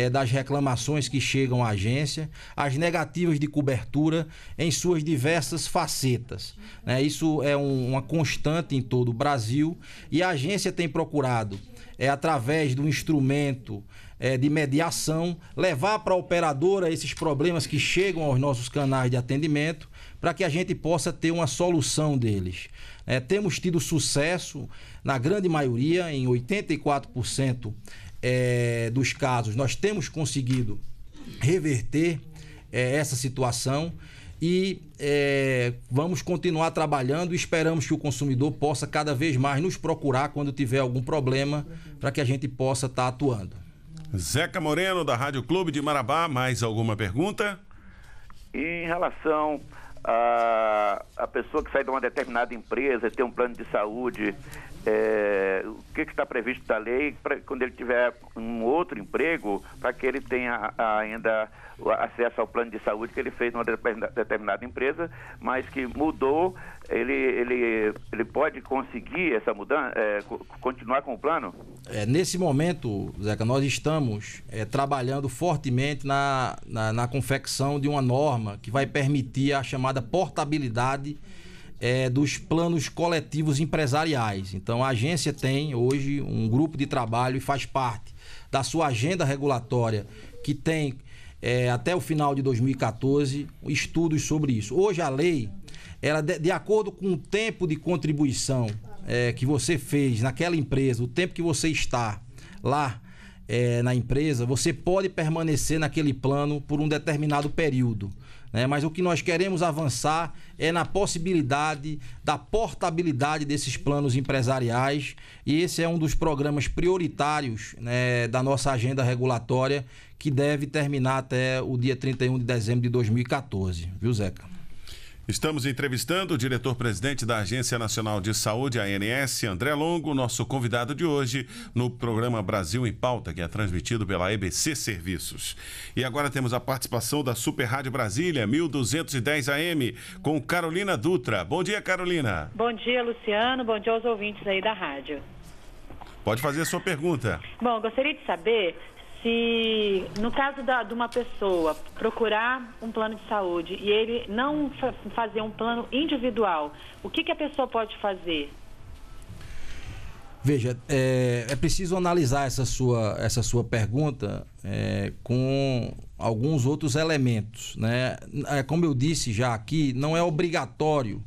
é, das reclamações que chegam à agência, as negativas de cobertura em suas diversas facetas. Né? Isso é um, uma constante em todo o Brasil e a agência tem procurado, é, através do instrumento é, de mediação, levar para a operadora esses problemas que chegam aos nossos canais de atendimento para que a gente possa ter uma solução deles. É, temos tido sucesso, na grande maioria, em 84% é, dos casos, nós temos conseguido reverter é, essa situação e é, vamos continuar trabalhando e esperamos que o consumidor possa cada vez mais nos procurar quando tiver algum problema para que a gente possa estar tá atuando. Zeca Moreno, da Rádio Clube de Marabá, mais alguma pergunta? Em relação a, a pessoa que sai de uma determinada empresa e tem um plano de saúde é, o que está previsto da lei pra, quando ele tiver um outro emprego, para que ele tenha ainda acesso ao plano de saúde que ele fez numa determinada empresa, mas que mudou, ele, ele, ele pode conseguir essa mudança, é, continuar com o plano? É, nesse momento, Zeca, nós estamos é, trabalhando fortemente na, na, na confecção de uma norma que vai permitir a chamada portabilidade é, dos planos coletivos empresariais. Então, a agência tem hoje um grupo de trabalho e faz parte da sua agenda regulatória, que tem é, até o final de 2014 estudos sobre isso. Hoje, a lei, ela de, de acordo com o tempo de contribuição é, que você fez naquela empresa, o tempo que você está lá. É, na empresa, você pode permanecer naquele plano por um determinado período. Né? Mas o que nós queremos avançar é na possibilidade da portabilidade desses planos empresariais, e esse é um dos programas prioritários né, da nossa agenda regulatória, que deve terminar até o dia 31 de dezembro de 2014. Viu, Zeca? Estamos entrevistando o diretor-presidente da Agência Nacional de Saúde, ANS, André Longo, nosso convidado de hoje no programa Brasil em Pauta, que é transmitido pela EBC Serviços. E agora temos a participação da Super Rádio Brasília, 1210 AM, com Carolina Dutra. Bom dia, Carolina. Bom dia, Luciano. Bom dia aos ouvintes aí da rádio. Pode fazer a sua pergunta. Bom, gostaria de saber se no caso da, de uma pessoa procurar um plano de saúde e ele não fa fazer um plano individual, o que, que a pessoa pode fazer? Veja, é, é preciso analisar essa sua, essa sua pergunta é, com alguns outros elementos. Né? É, como eu disse já aqui, não é obrigatório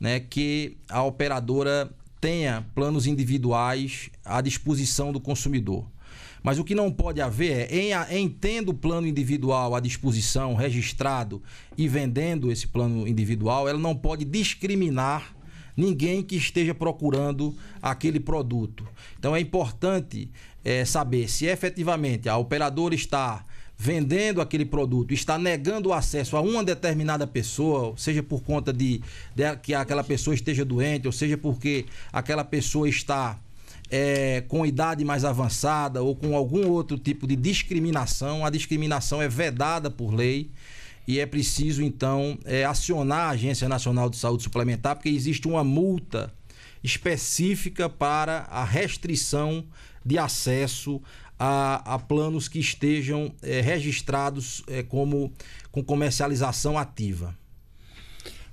né, que a operadora tenha planos individuais à disposição do consumidor. Mas o que não pode haver é, em, em tendo o plano individual à disposição, registrado e vendendo esse plano individual, ela não pode discriminar ninguém que esteja procurando aquele produto. Então é importante é, saber se efetivamente a operadora está vendendo aquele produto, está negando o acesso a uma determinada pessoa, seja por conta de, de que aquela pessoa esteja doente, ou seja porque aquela pessoa está é, com idade mais avançada ou com algum outro tipo de discriminação, a discriminação é vedada por lei e é preciso então é, acionar a Agência Nacional de Saúde Suplementar porque existe uma multa específica para a restrição de acesso a, a planos que estejam é, registrados é, como com comercialização ativa.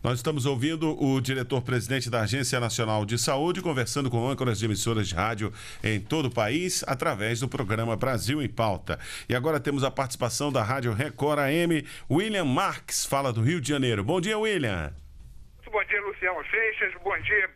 Nós estamos ouvindo o diretor-presidente da Agência Nacional de Saúde conversando com âncoras de emissoras de rádio em todo o país através do programa Brasil em Pauta. E agora temos a participação da Rádio Record AM. William Marques fala do Rio de Janeiro. Bom dia, William. Bom dia, Luciano Seixas. Bom dia,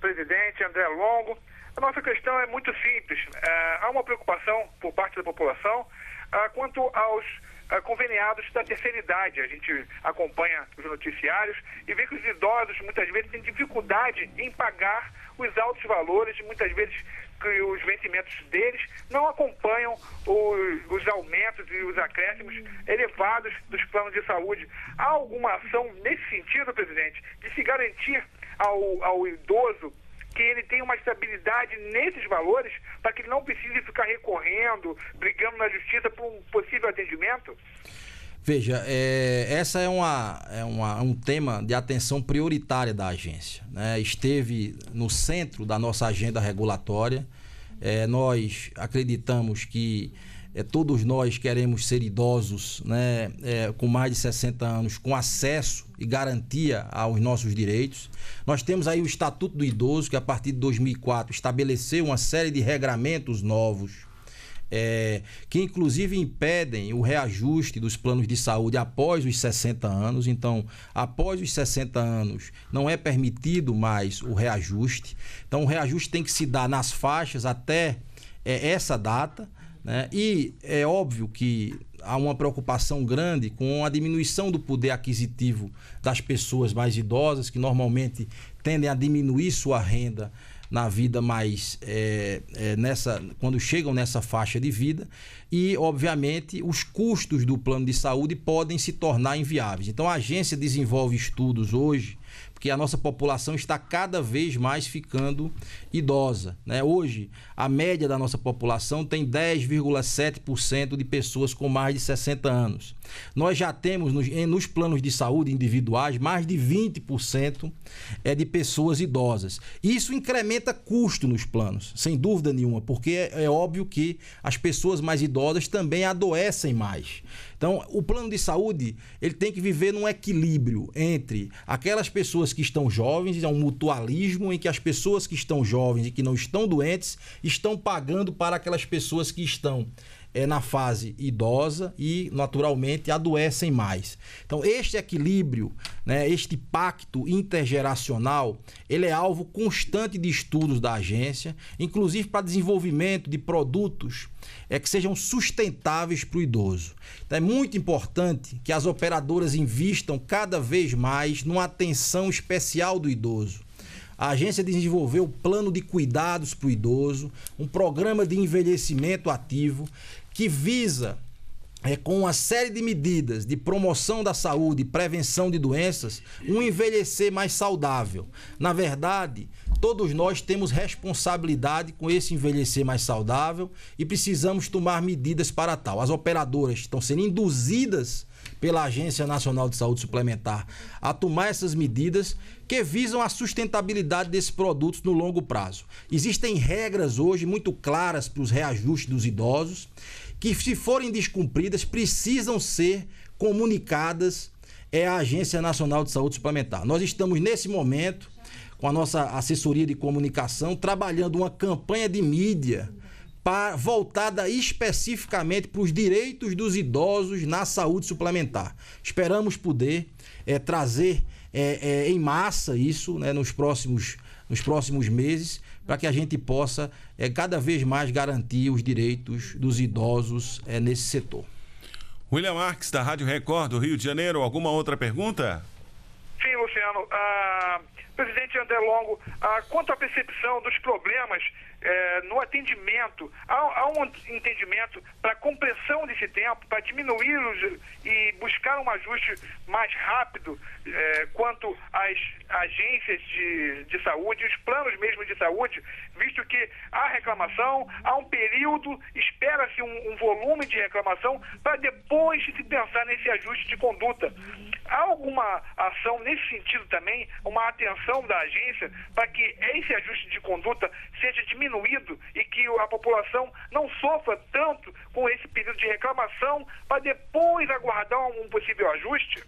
presidente André Longo. A nossa questão é muito simples. É, há uma preocupação por parte da população é, quanto aos ah, conveniados da terceira idade. A gente acompanha os noticiários e vê que os idosos muitas vezes têm dificuldade em pagar os altos valores, e muitas vezes que os vencimentos deles não acompanham os, os, aumentos e os acréscimos elevados dos planos de saúde. Há alguma ação nesse sentido, presidente, de se garantir ao, ao idoso que ele tenha uma estabilidade nesses valores para que ele não precise ficar recorrendo, brigando na justiça por um possível atendimento? Veja, é, essa é, uma, é uma, um tema de atenção prioritária da agência. Né? Esteve no centro da nossa agenda regulatória. É, nós acreditamos que é, todos nós queremos ser idosos né, é, com mais de 60 anos, com acesso e garantia aos nossos direitos. Nós temos aí o Estatuto do Idoso, que a partir de 2004 estabeleceu uma série de regramentos novos. É, que inclusive impedem o reajuste dos planos de saúde após os 60 anos. Então, após os 60 anos, não é permitido mais o reajuste. Então, o reajuste tem que se dar nas faixas até é, essa data. Né? E é óbvio que há uma preocupação grande com a diminuição do poder aquisitivo das pessoas mais idosas, que normalmente tendem a diminuir sua renda na vida mais é, é, nessa quando chegam nessa faixa de vida e obviamente os custos do plano de saúde podem se tornar inviáveis então a agência desenvolve estudos hoje porque a nossa população está cada vez mais ficando idosa. Né? Hoje, a média da nossa população tem 10,7% de pessoas com mais de 60 anos. Nós já temos nos, nos planos de saúde individuais mais de 20% é de pessoas idosas. Isso incrementa custo nos planos, sem dúvida nenhuma, porque é, é óbvio que as pessoas mais idosas também adoecem mais. Então, o plano de saúde, ele tem que viver num equilíbrio entre aquelas pessoas que estão jovens, é um mutualismo em que as pessoas que estão jovens e que não estão doentes estão pagando para aquelas pessoas que estão é, na fase idosa e, naturalmente, adoecem mais. Então, este equilíbrio, né, este pacto intergeracional, ele é alvo constante de estudos da agência, inclusive para desenvolvimento de produtos é, que sejam sustentáveis para o idoso. Então, é muito importante que as operadoras invistam cada vez mais numa atenção especial do idoso. A agência desenvolveu o plano de cuidados para o idoso, um programa de envelhecimento ativo que visa é, com uma série de medidas de promoção da saúde, prevenção de doenças, um envelhecer mais saudável. Na verdade, todos nós temos responsabilidade com esse envelhecer mais saudável e precisamos tomar medidas para tal. As operadoras estão sendo induzidas pela Agência Nacional de Saúde Suplementar a tomar essas medidas que visam a sustentabilidade desses produtos no longo prazo. Existem regras hoje muito claras para os reajustes dos idosos que, se forem descumpridas, precisam ser comunicadas é a Agência Nacional de Saúde Suplementar. Nós estamos, nesse momento, com a nossa assessoria de comunicação, trabalhando uma campanha de mídia para, voltada especificamente para os direitos dos idosos na saúde suplementar. Esperamos poder é, trazer é, é, em massa isso né, nos, próximos, nos próximos meses para que a gente possa é, cada vez mais garantir os direitos dos idosos é, nesse setor. William Marques, da Rádio Record do Rio de Janeiro, alguma outra pergunta? Sim, Luciano. Ah, presidente André Longo, ah, quanto à percepção dos problemas é, no atendimento, há, há um entendimento para compressão desse tempo, para diminuí-los e buscar um ajuste mais rápido é, quanto às agências de, de saúde, os planos mesmo de saúde, visto que há reclamação, há um período, espera-se um, um, volume de reclamação para depois se pensar nesse ajuste de conduta. Há alguma ação nesse sentido também, uma atenção da agência para que esse ajuste de conduta seja diminuído e que a população não sofra tanto com esse período de reclamação para depois aguardar um possível ajuste?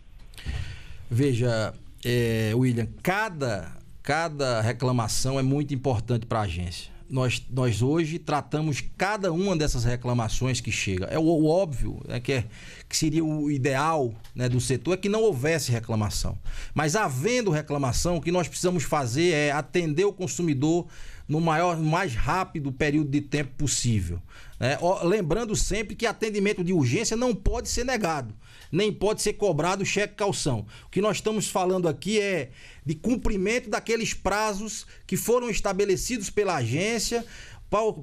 Veja, é, William, cada, cada reclamação é muito importante para a agência. Nós, nós hoje tratamos cada uma dessas reclamações que chega. É o, o óbvio, né, que, é, que seria o ideal né, do setor, é que não houvesse reclamação. Mas havendo reclamação, o que nós precisamos fazer é atender o consumidor no maior, mais rápido período de tempo possível. Né? ó, lembrando sempre que atendimento de urgência não pode ser negado, nem pode ser cobrado cheque calção. O que nós estamos falando aqui é de cumprimento daqueles prazos que foram estabelecidos pela agência,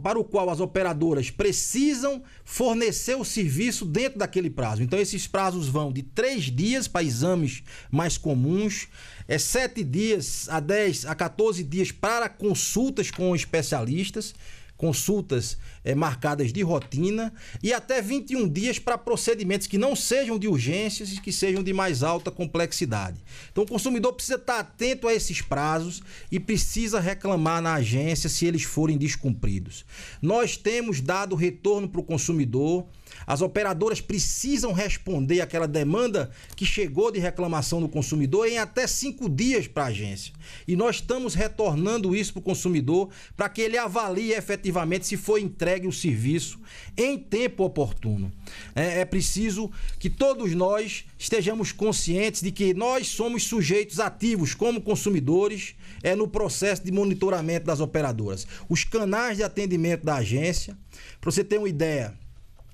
para o qual as operadoras precisam fornecer o serviço dentro daquele prazo. Então, esses prazos vão de três dias para exames mais comuns, é sete dias a 10 a 14 dias para consultas com especialistas, consultas é, marcadas de rotina e até 21 dias para procedimentos que não sejam de urgências e que sejam de mais alta complexidade. Então o consumidor precisa estar tá atento a esses prazos e precisa reclamar na agência se eles forem descumpridos. Nós temos dado retorno para o consumidor. As operadoras precisam responder aquela demanda que chegou de reclamação do consumidor em até cinco dias para a agência. E nós estamos retornando isso para o consumidor para que ele avalie efetivamente se foi entregue entregue o serviço em tempo oportuno. É, é preciso que todos nós estejamos conscientes de que nós somos sujeitos ativos como consumidores é, no processo de monitoramento das operadoras. Os canais de atendimento da agência, para você ter uma ideia,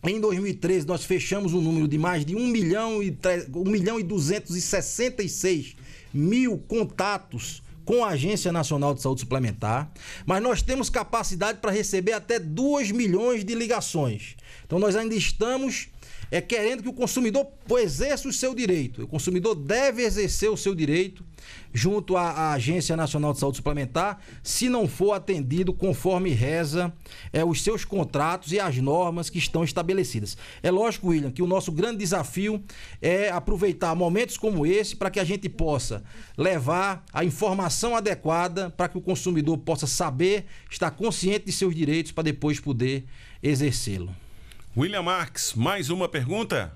em 2013, nós fechamos um número de mais de 1 milhão e, 1 milhão e 266 mil contatos com a Agência Nacional de Saúde Suplementar, mas nós temos capacidade para receber até 2 milhões de ligações. Então nós ainda estamos é querendo que o consumidor exerça o seu direito. O consumidor deve exercer o seu direito junto à, Agência Nacional de Saúde Suplementar, se não for atendido conforme reza é, os seus contratos e as normas que estão estabelecidas. É lógico, William, que o nosso grande desafio é aproveitar momentos como esse para que a gente possa levar a informação adequada para que o consumidor possa saber, estar consciente de seus direitos para depois poder exercê-lo. William Marques, mais uma pergunta?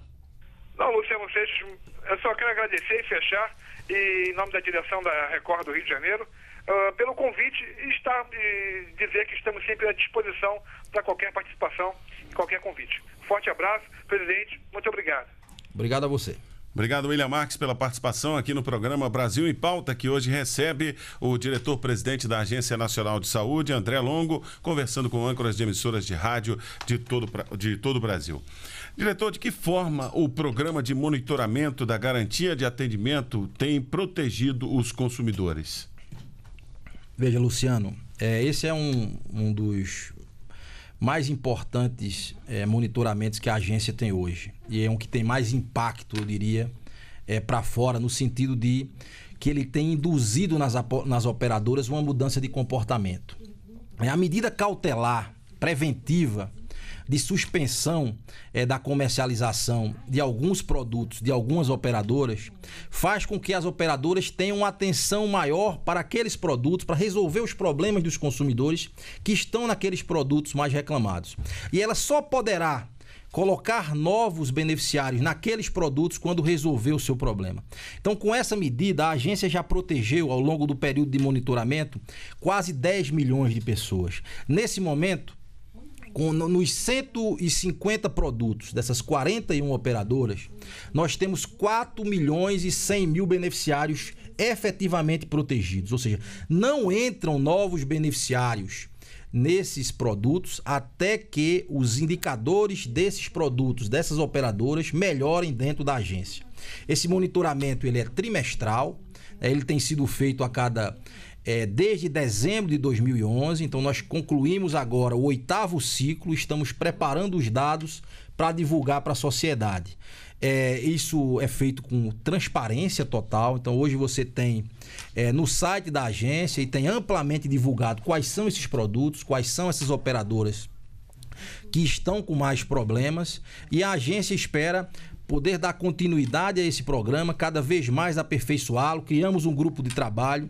Não, Luciano Seixas, eu só quero agradecer e fechar, e, em nome da direção da Record do Rio de Janeiro, uh, pelo convite e, estar, e dizer que estamos sempre à disposição para qualquer participação e qualquer convite. Forte abraço, presidente, muito obrigado. Obrigado a você. Obrigado, William Marques, pela participação aqui no programa Brasil em Pauta, que hoje recebe o diretor-presidente da Agência Nacional de Saúde, André Longo, conversando com âncoras de emissoras de rádio de todo, de todo o Brasil. Diretor, de que forma o programa de monitoramento da garantia de atendimento tem protegido os consumidores? Veja, Luciano, é, esse é um, um dos mais importantes é, monitoramentos que a agência tem hoje. E é um que tem mais impacto, eu diria, é, eh, para fora, no sentido de que ele tem induzido nas, nas operadoras uma mudança de comportamento. É eh, a medida cautelar, preventiva, de suspensão é, da comercialização de alguns produtos, de algumas operadoras, faz com que as operadoras tenham atenção maior para aqueles produtos, para resolver os problemas dos consumidores que estão naqueles produtos mais reclamados. E ela só poderá colocar novos beneficiários naqueles produtos quando resolver o seu problema. Então, com essa medida, a agência já protegeu, ao longo do período de monitoramento, quase 10 milhões de pessoas. Nesse momento, com, nos 150 produtos dessas 41 operadoras, nós temos 4 milhões e 100 mil beneficiários efetivamente protegidos. Ou seja, não entram novos beneficiários nesses produtos até que os indicadores desses produtos, dessas operadoras, melhorem dentro da agência. Esse monitoramento ele é trimestral, né? ele tem sido feito a cada é, desde dezembro de 2011. Então, nós concluímos agora o oitavo ciclo, estamos preparando os dados para divulgar para a sociedade. É, isso é feito com transparência total. Então, hoje você tem é, no site da agência e tem amplamente divulgado quais são esses produtos, quais são essas operadoras que estão com mais problemas. E a agência espera poder dar continuidade a esse programa, cada vez mais aperfeiçoá-lo. Criamos um grupo de trabalho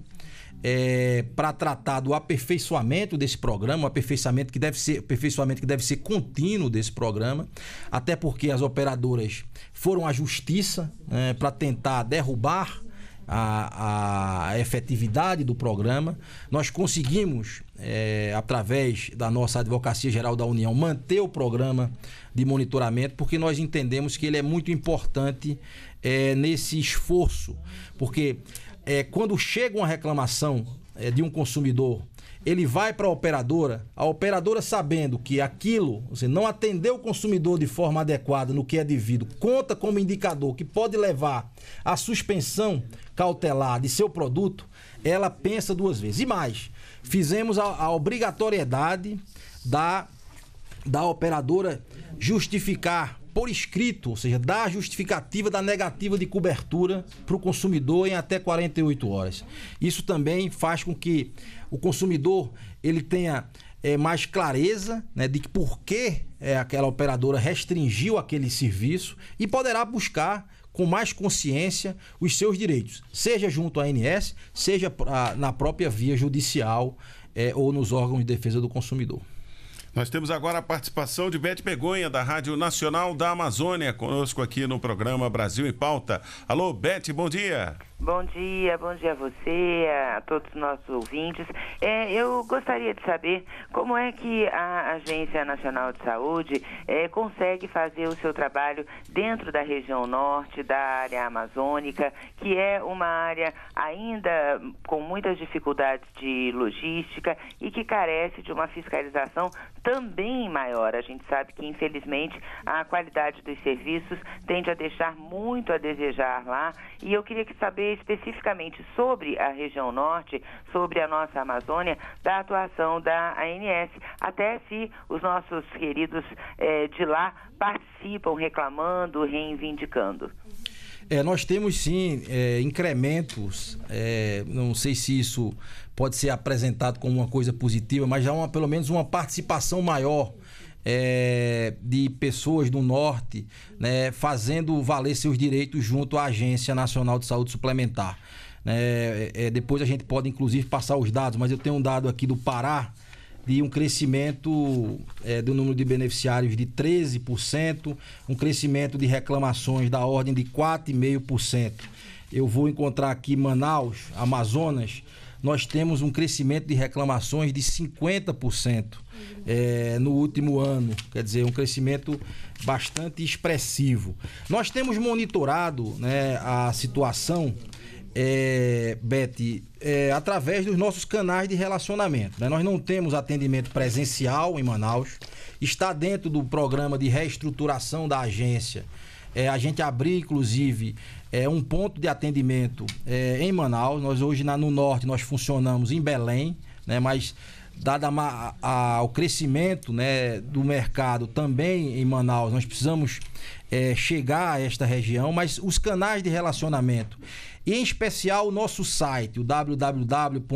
é, para tratar do aperfeiçoamento desse programa, um aperfeiçoamento que deve ser aperfeiçoamento que deve ser contínuo desse programa, até porque as operadoras foram à justiça né, para tentar derrubar a, a, efetividade do programa. Nós conseguimos, é, através da nossa Advocacia Geral da União, manter o programa de monitoramento, porque nós entendemos que ele é muito importante é, nesse esforço, porque é, quando chega uma reclamação é, de um consumidor, ele vai para a operadora, a operadora sabendo que aquilo, você não atendeu o consumidor de forma adequada no que é devido, conta como indicador que pode levar à suspensão cautelar de seu produto, ela pensa duas vezes. E mais, fizemos a, a obrigatoriedade da, da operadora justificar por escrito, ou seja, dá a justificativa da negativa de cobertura para o consumidor em até 48 horas. Isso também faz com que o consumidor ele tenha é, mais clareza né, de por que é, aquela operadora restringiu aquele serviço e poderá buscar com mais consciência os seus direitos, seja junto à ANS, seja pra, na própria via judicial é, ou nos órgãos de defesa do consumidor. Nós temos agora a participação de Bete Begonha, da Rádio Nacional da Amazônia, conosco aqui no programa Brasil em Pauta. Alô, Beth, bom dia. Bom dia, bom dia a você, a todos os nossos ouvintes. É, eu gostaria de saber como é que a Agência Nacional de Saúde é, consegue fazer o seu trabalho dentro da região norte, da área amazônica, que é uma área ainda com muitas dificuldades de logística e que carece de uma fiscalização também maior. A gente sabe que, infelizmente, a qualidade dos serviços tende a deixar muito a desejar lá. E eu queria que saber especificamente sobre a região norte, sobre a nossa Amazônia, da atuação da ANS, até se os nossos queridos eh, de lá participam reclamando, reivindicando. É, nós temos sim é, incrementos, é, não sei se isso pode ser apresentado como uma coisa positiva, mas já uma, pelo menos uma participação maior é, de pessoas do norte né, fazendo valer seus direitos junto à Agência Nacional de Saúde Suplementar. Né, é, é, depois a gente pode, inclusive, passar os dados, mas eu tenho um dado aqui do Pará de um crescimento é, do número de beneficiários de 13%, um crescimento de reclamações da ordem de 4,5%. Eu vou encontrar aqui Manaus, Amazonas, nós temos um crescimento de reclamações de 50% é, no último ano, quer dizer, um crescimento bastante expressivo. Nós temos monitorado né, a situação é, Beth, é, através dos nossos canais de relacionamento. Né? Nós não temos atendimento presencial em Manaus, está dentro do programa de reestruturação da agência. É, a gente abrir, inclusive, é, um ponto de atendimento em Manaus. Nós hoje na, no norte nós funcionamos em Belém, né? mas dado a, a, ao crescimento né, do mercado também em Manaus, nós precisamos é, chegar a esta região, mas os canais de relacionamento e em especial o nosso site, o www.ans.gov.br,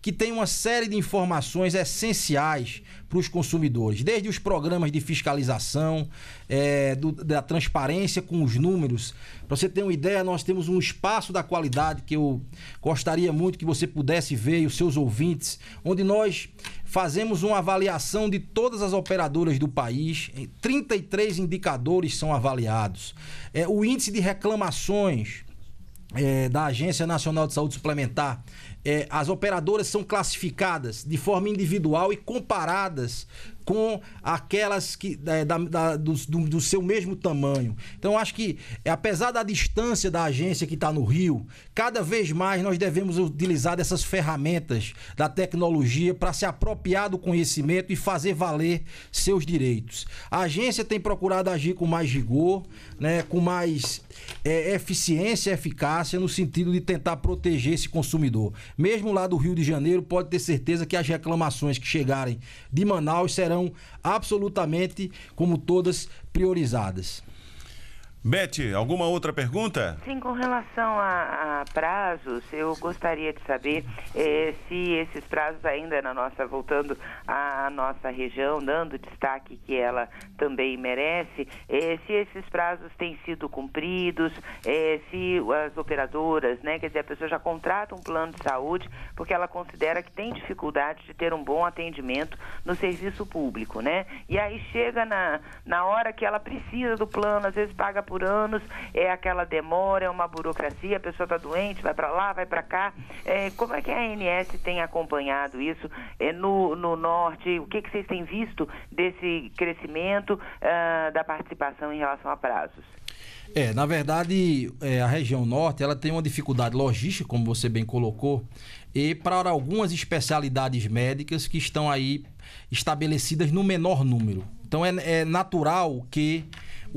que tem uma série de informações essenciais para os consumidores, desde os programas de fiscalização, é, do, da transparência com os números. Para você ter uma ideia, nós temos um espaço da qualidade que eu gostaria muito que você pudesse ver e os seus ouvintes, onde nós Fazemos uma avaliação de todas as operadoras do país. 33 indicadores são avaliados. É, o índice de reclamações é, da Agência Nacional de Saúde Suplementar, é, as operadoras são classificadas de forma individual e comparadas com aquelas que é, da, da, do, do, seu mesmo tamanho. Então, acho que, é, apesar da distância da agência que está no Rio, cada vez mais nós devemos utilizar dessas ferramentas da tecnologia para se apropriar do conhecimento e fazer valer seus direitos. A agência tem procurado agir com mais rigor, né, com mais é, eficiência e eficácia no sentido de tentar proteger esse consumidor. Mesmo lá do Rio de Janeiro, pode ter certeza que as reclamações que chegarem de Manaus serão serão absolutamente, como todas, priorizadas. Beth, alguma outra pergunta? Sim, com relação a, a prazos, eu gostaria de saber eh, se esses prazos ainda na nossa, voltando à nossa região, dando destaque que ela também merece, eh, se esses prazos têm sido cumpridos, eh, se as operadoras, né, quer dizer, a pessoa já contrata um plano de saúde porque ela considera que tem dificuldade de ter um bom atendimento no serviço público, né? E aí chega na, na hora que ela precisa do plano, às vezes paga por por anos, é aquela demora, é uma burocracia, a pessoa está doente, vai para lá, vai para cá. É, como é que a ANS tem acompanhado isso é, no, no Norte? O que, que vocês têm visto desse crescimento uh, da participação em relação a prazos? É, na verdade, é, a região norte ela tem uma dificuldade logística, como você bem colocou, e para algumas especialidades médicas que estão aí estabelecidas no menor número. Então é, é natural que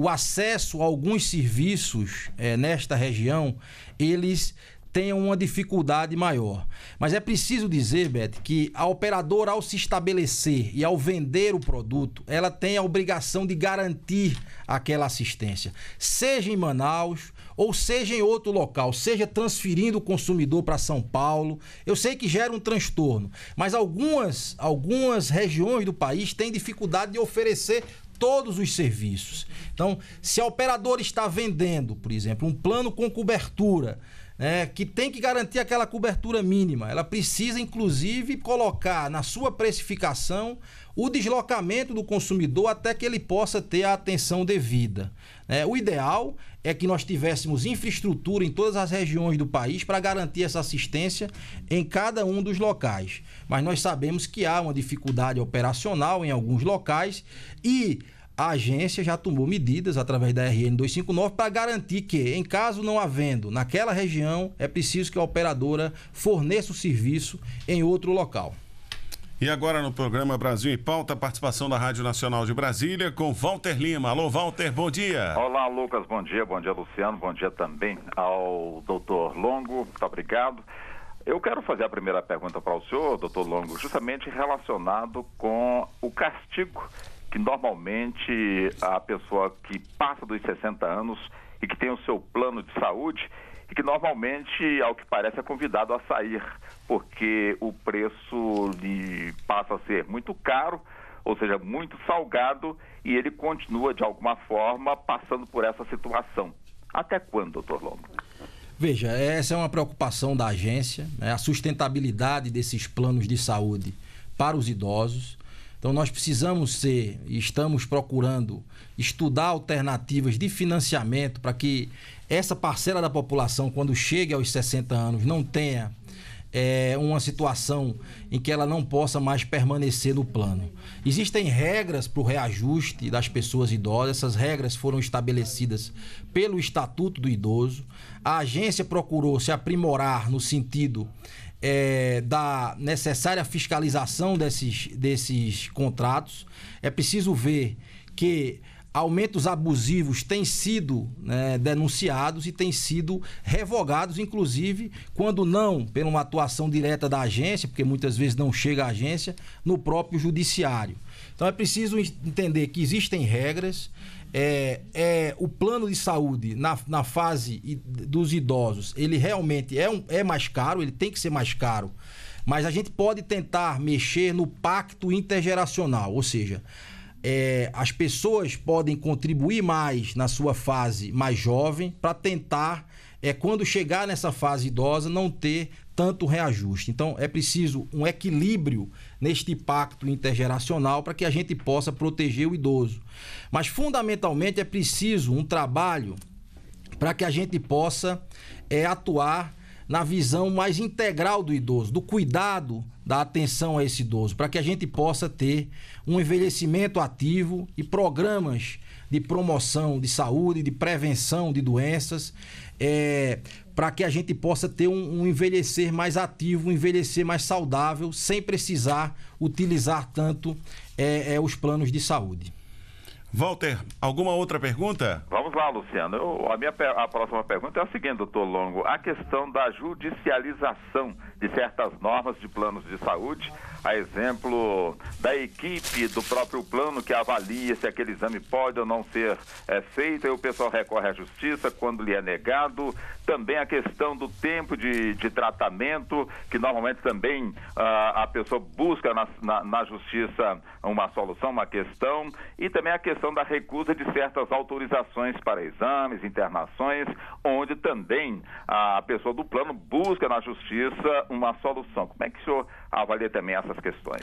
o acesso a alguns serviços é, nesta região, eles tenham uma dificuldade maior. Mas é preciso dizer, Beth, que a operadora, ao se estabelecer e ao vender o produto, ela tem a obrigação de garantir aquela assistência, seja em Manaus ou seja em outro local, seja transferindo o consumidor para São Paulo. Eu sei que gera um transtorno, mas algumas, algumas regiões do país têm dificuldade de oferecer todos os serviços. Então, se a operadora está vendendo, por exemplo, um plano com cobertura, né, que tem que garantir aquela cobertura mínima, ela precisa, inclusive, colocar na sua precificação o deslocamento do consumidor até que ele possa ter a atenção devida. É, o ideal é que nós tivéssemos infraestrutura em todas as regiões do país para garantir essa assistência em cada um dos locais. Mas nós sabemos que há uma dificuldade operacional em alguns locais e a agência já tomou medidas através da RN 259 para garantir que, em caso não havendo naquela região, é preciso que a operadora forneça o serviço em outro local. E agora no programa Brasil em Pauta, participação da Rádio Nacional de Brasília com Walter Lima. Alô, Walter, bom dia. Olá, Lucas, bom dia, bom dia, Luciano, bom dia também ao doutor Longo, muito obrigado. Eu quero fazer a primeira pergunta para o senhor, doutor Longo, justamente relacionado com o castigo que normalmente a pessoa que passa dos 60 anos e que tem o seu plano de saúde e que normalmente, ao que parece, é convidado a sair, porque o preço lhe passa a ser muito caro, ou seja, muito salgado, e ele continua, de alguma forma, passando por essa situação. Até quando, doutor Lombo? Veja, essa é uma preocupação da agência, né? a sustentabilidade desses planos de saúde para os idosos. Então, nós precisamos ser e estamos procurando estudar alternativas de financiamento para que essa parcela da população, quando chegue aos 60 anos, não tenha é, uma situação em que ela não possa mais permanecer no plano. Existem regras para o reajuste das pessoas idosas, essas regras foram estabelecidas pelo Estatuto do Idoso. A agência procurou se aprimorar no sentido é, da necessária fiscalização desses, desses contratos. É preciso ver que aumentos abusivos têm sido né, denunciados e têm sido revogados, inclusive, quando não pela uma atuação direta da agência, porque muitas vezes não chega à agência, no próprio judiciário. Então é preciso entender que existem regras. É, é o plano de saúde na, na fase dos idosos ele realmente é, um, é mais caro ele tem que ser mais caro mas a gente pode tentar mexer no pacto intergeracional, ou seja, é, as pessoas podem contribuir mais na sua fase mais jovem para tentar, é, quando chegar nessa fase idosa, não ter tanto reajuste. Então, é preciso um equilíbrio neste pacto intergeracional para que a gente possa proteger o idoso. Mas, fundamentalmente, é preciso um trabalho para que a gente possa é, atuar na visão mais integral do idoso, do cuidado, da atenção a esse idoso, para que a gente possa ter um envelhecimento ativo e programas de promoção de saúde, de prevenção de doenças, é, para que a gente possa ter um, um, envelhecer mais ativo, um envelhecer mais saudável, sem precisar utilizar tanto é, é, os planos de saúde. Walter, alguma outra pergunta? Vamos lá, Luciano. Eu, a minha a próxima pergunta é a seguinte, doutor Longo. A questão da judicialização de certas normas de planos de saúde a exemplo da equipe do próprio plano que avalia se aquele exame pode ou não ser é, feito, e o pessoal recorre à justiça quando lhe é negado. Também a questão do tempo de, de tratamento, que normalmente também ah, a pessoa busca na, na, na justiça uma solução, uma questão, e também a questão da recusa de certas autorizações para exames, internações, onde também a pessoa do plano busca na justiça uma solução. Como é que o senhor avaliar também essas questões.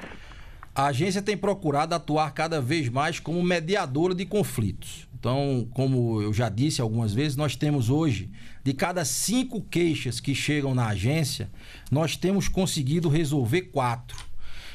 A agência tem procurado atuar cada vez mais como mediadora de conflitos. Então, como eu já disse algumas vezes, nós temos hoje, de cada cinco queixas que chegam na agência, nós temos conseguido resolver quatro.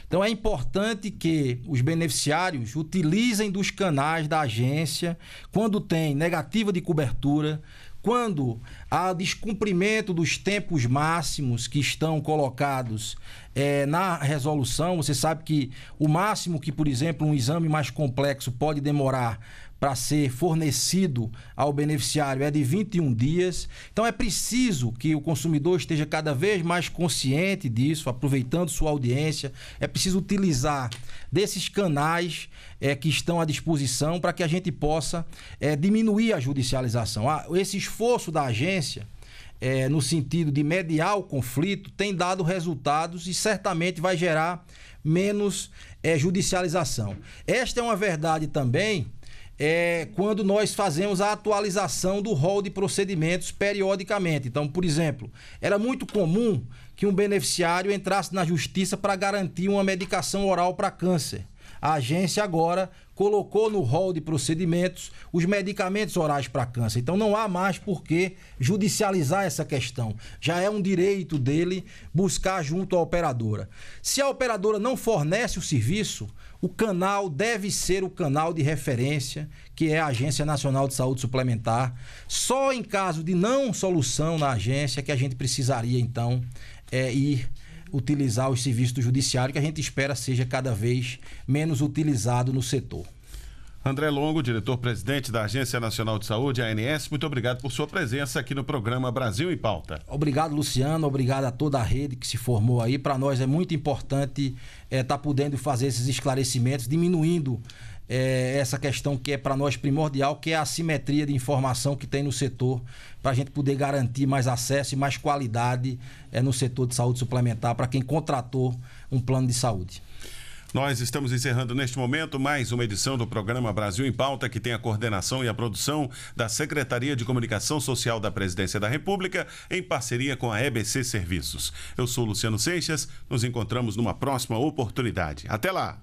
Então, é importante que os beneficiários utilizem dos canais da agência quando tem negativa de cobertura, quando a descumprimento dos tempos máximos que estão colocados é, na resolução. Você sabe que o máximo que, por exemplo, um exame mais complexo pode demorar para ser fornecido ao beneficiário é de 21 dias. Então é preciso que o consumidor esteja cada vez mais consciente disso, aproveitando sua audiência. É preciso utilizar desses canais é, que estão à disposição para que a gente possa é, diminuir a judicialização. Ah, esse esforço da agência. É, no sentido de mediar o conflito, tem dado resultados e certamente vai gerar menos é, judicialização. Esta é uma verdade também é, quando nós fazemos a atualização do rol de procedimentos periodicamente. Então, por exemplo, era muito comum que um beneficiário entrasse na justiça para garantir uma medicação oral para câncer. A agência agora colocou no rol de procedimentos os medicamentos orais para câncer. Então não há mais por que judicializar essa questão. Já é um direito dele buscar junto à operadora. Se a operadora não fornece o serviço, o canal deve ser o canal de referência, que é a Agência Nacional de Saúde Suplementar. Só em caso de não solução na agência é que a gente precisaria, então, é, ir utilizar os serviços do judiciário, que a gente espera seja cada vez menos utilizado no setor. André Longo, diretor-presidente da Agência Nacional de Saúde, ANS, muito obrigado por sua presença aqui no programa Brasil em Pauta. Obrigado, Luciano, obrigado a toda a rede que se formou aí. Para nós é muito importante estar eh, é, tá podendo fazer esses esclarecimentos, diminuindo é, essa questão que é para nós primordial, que é a simetria de informação que tem no setor, para a gente poder garantir mais acesso e mais qualidade é, no setor de saúde suplementar para quem contratou um plano de saúde. Nós estamos encerrando neste momento mais uma edição do programa Brasil em Pauta, que tem a coordenação e a produção da Secretaria de Comunicação Social da Presidência da República, em parceria com a EBC Serviços. Eu sou Luciano Seixas, nos encontramos numa próxima oportunidade. Até lá!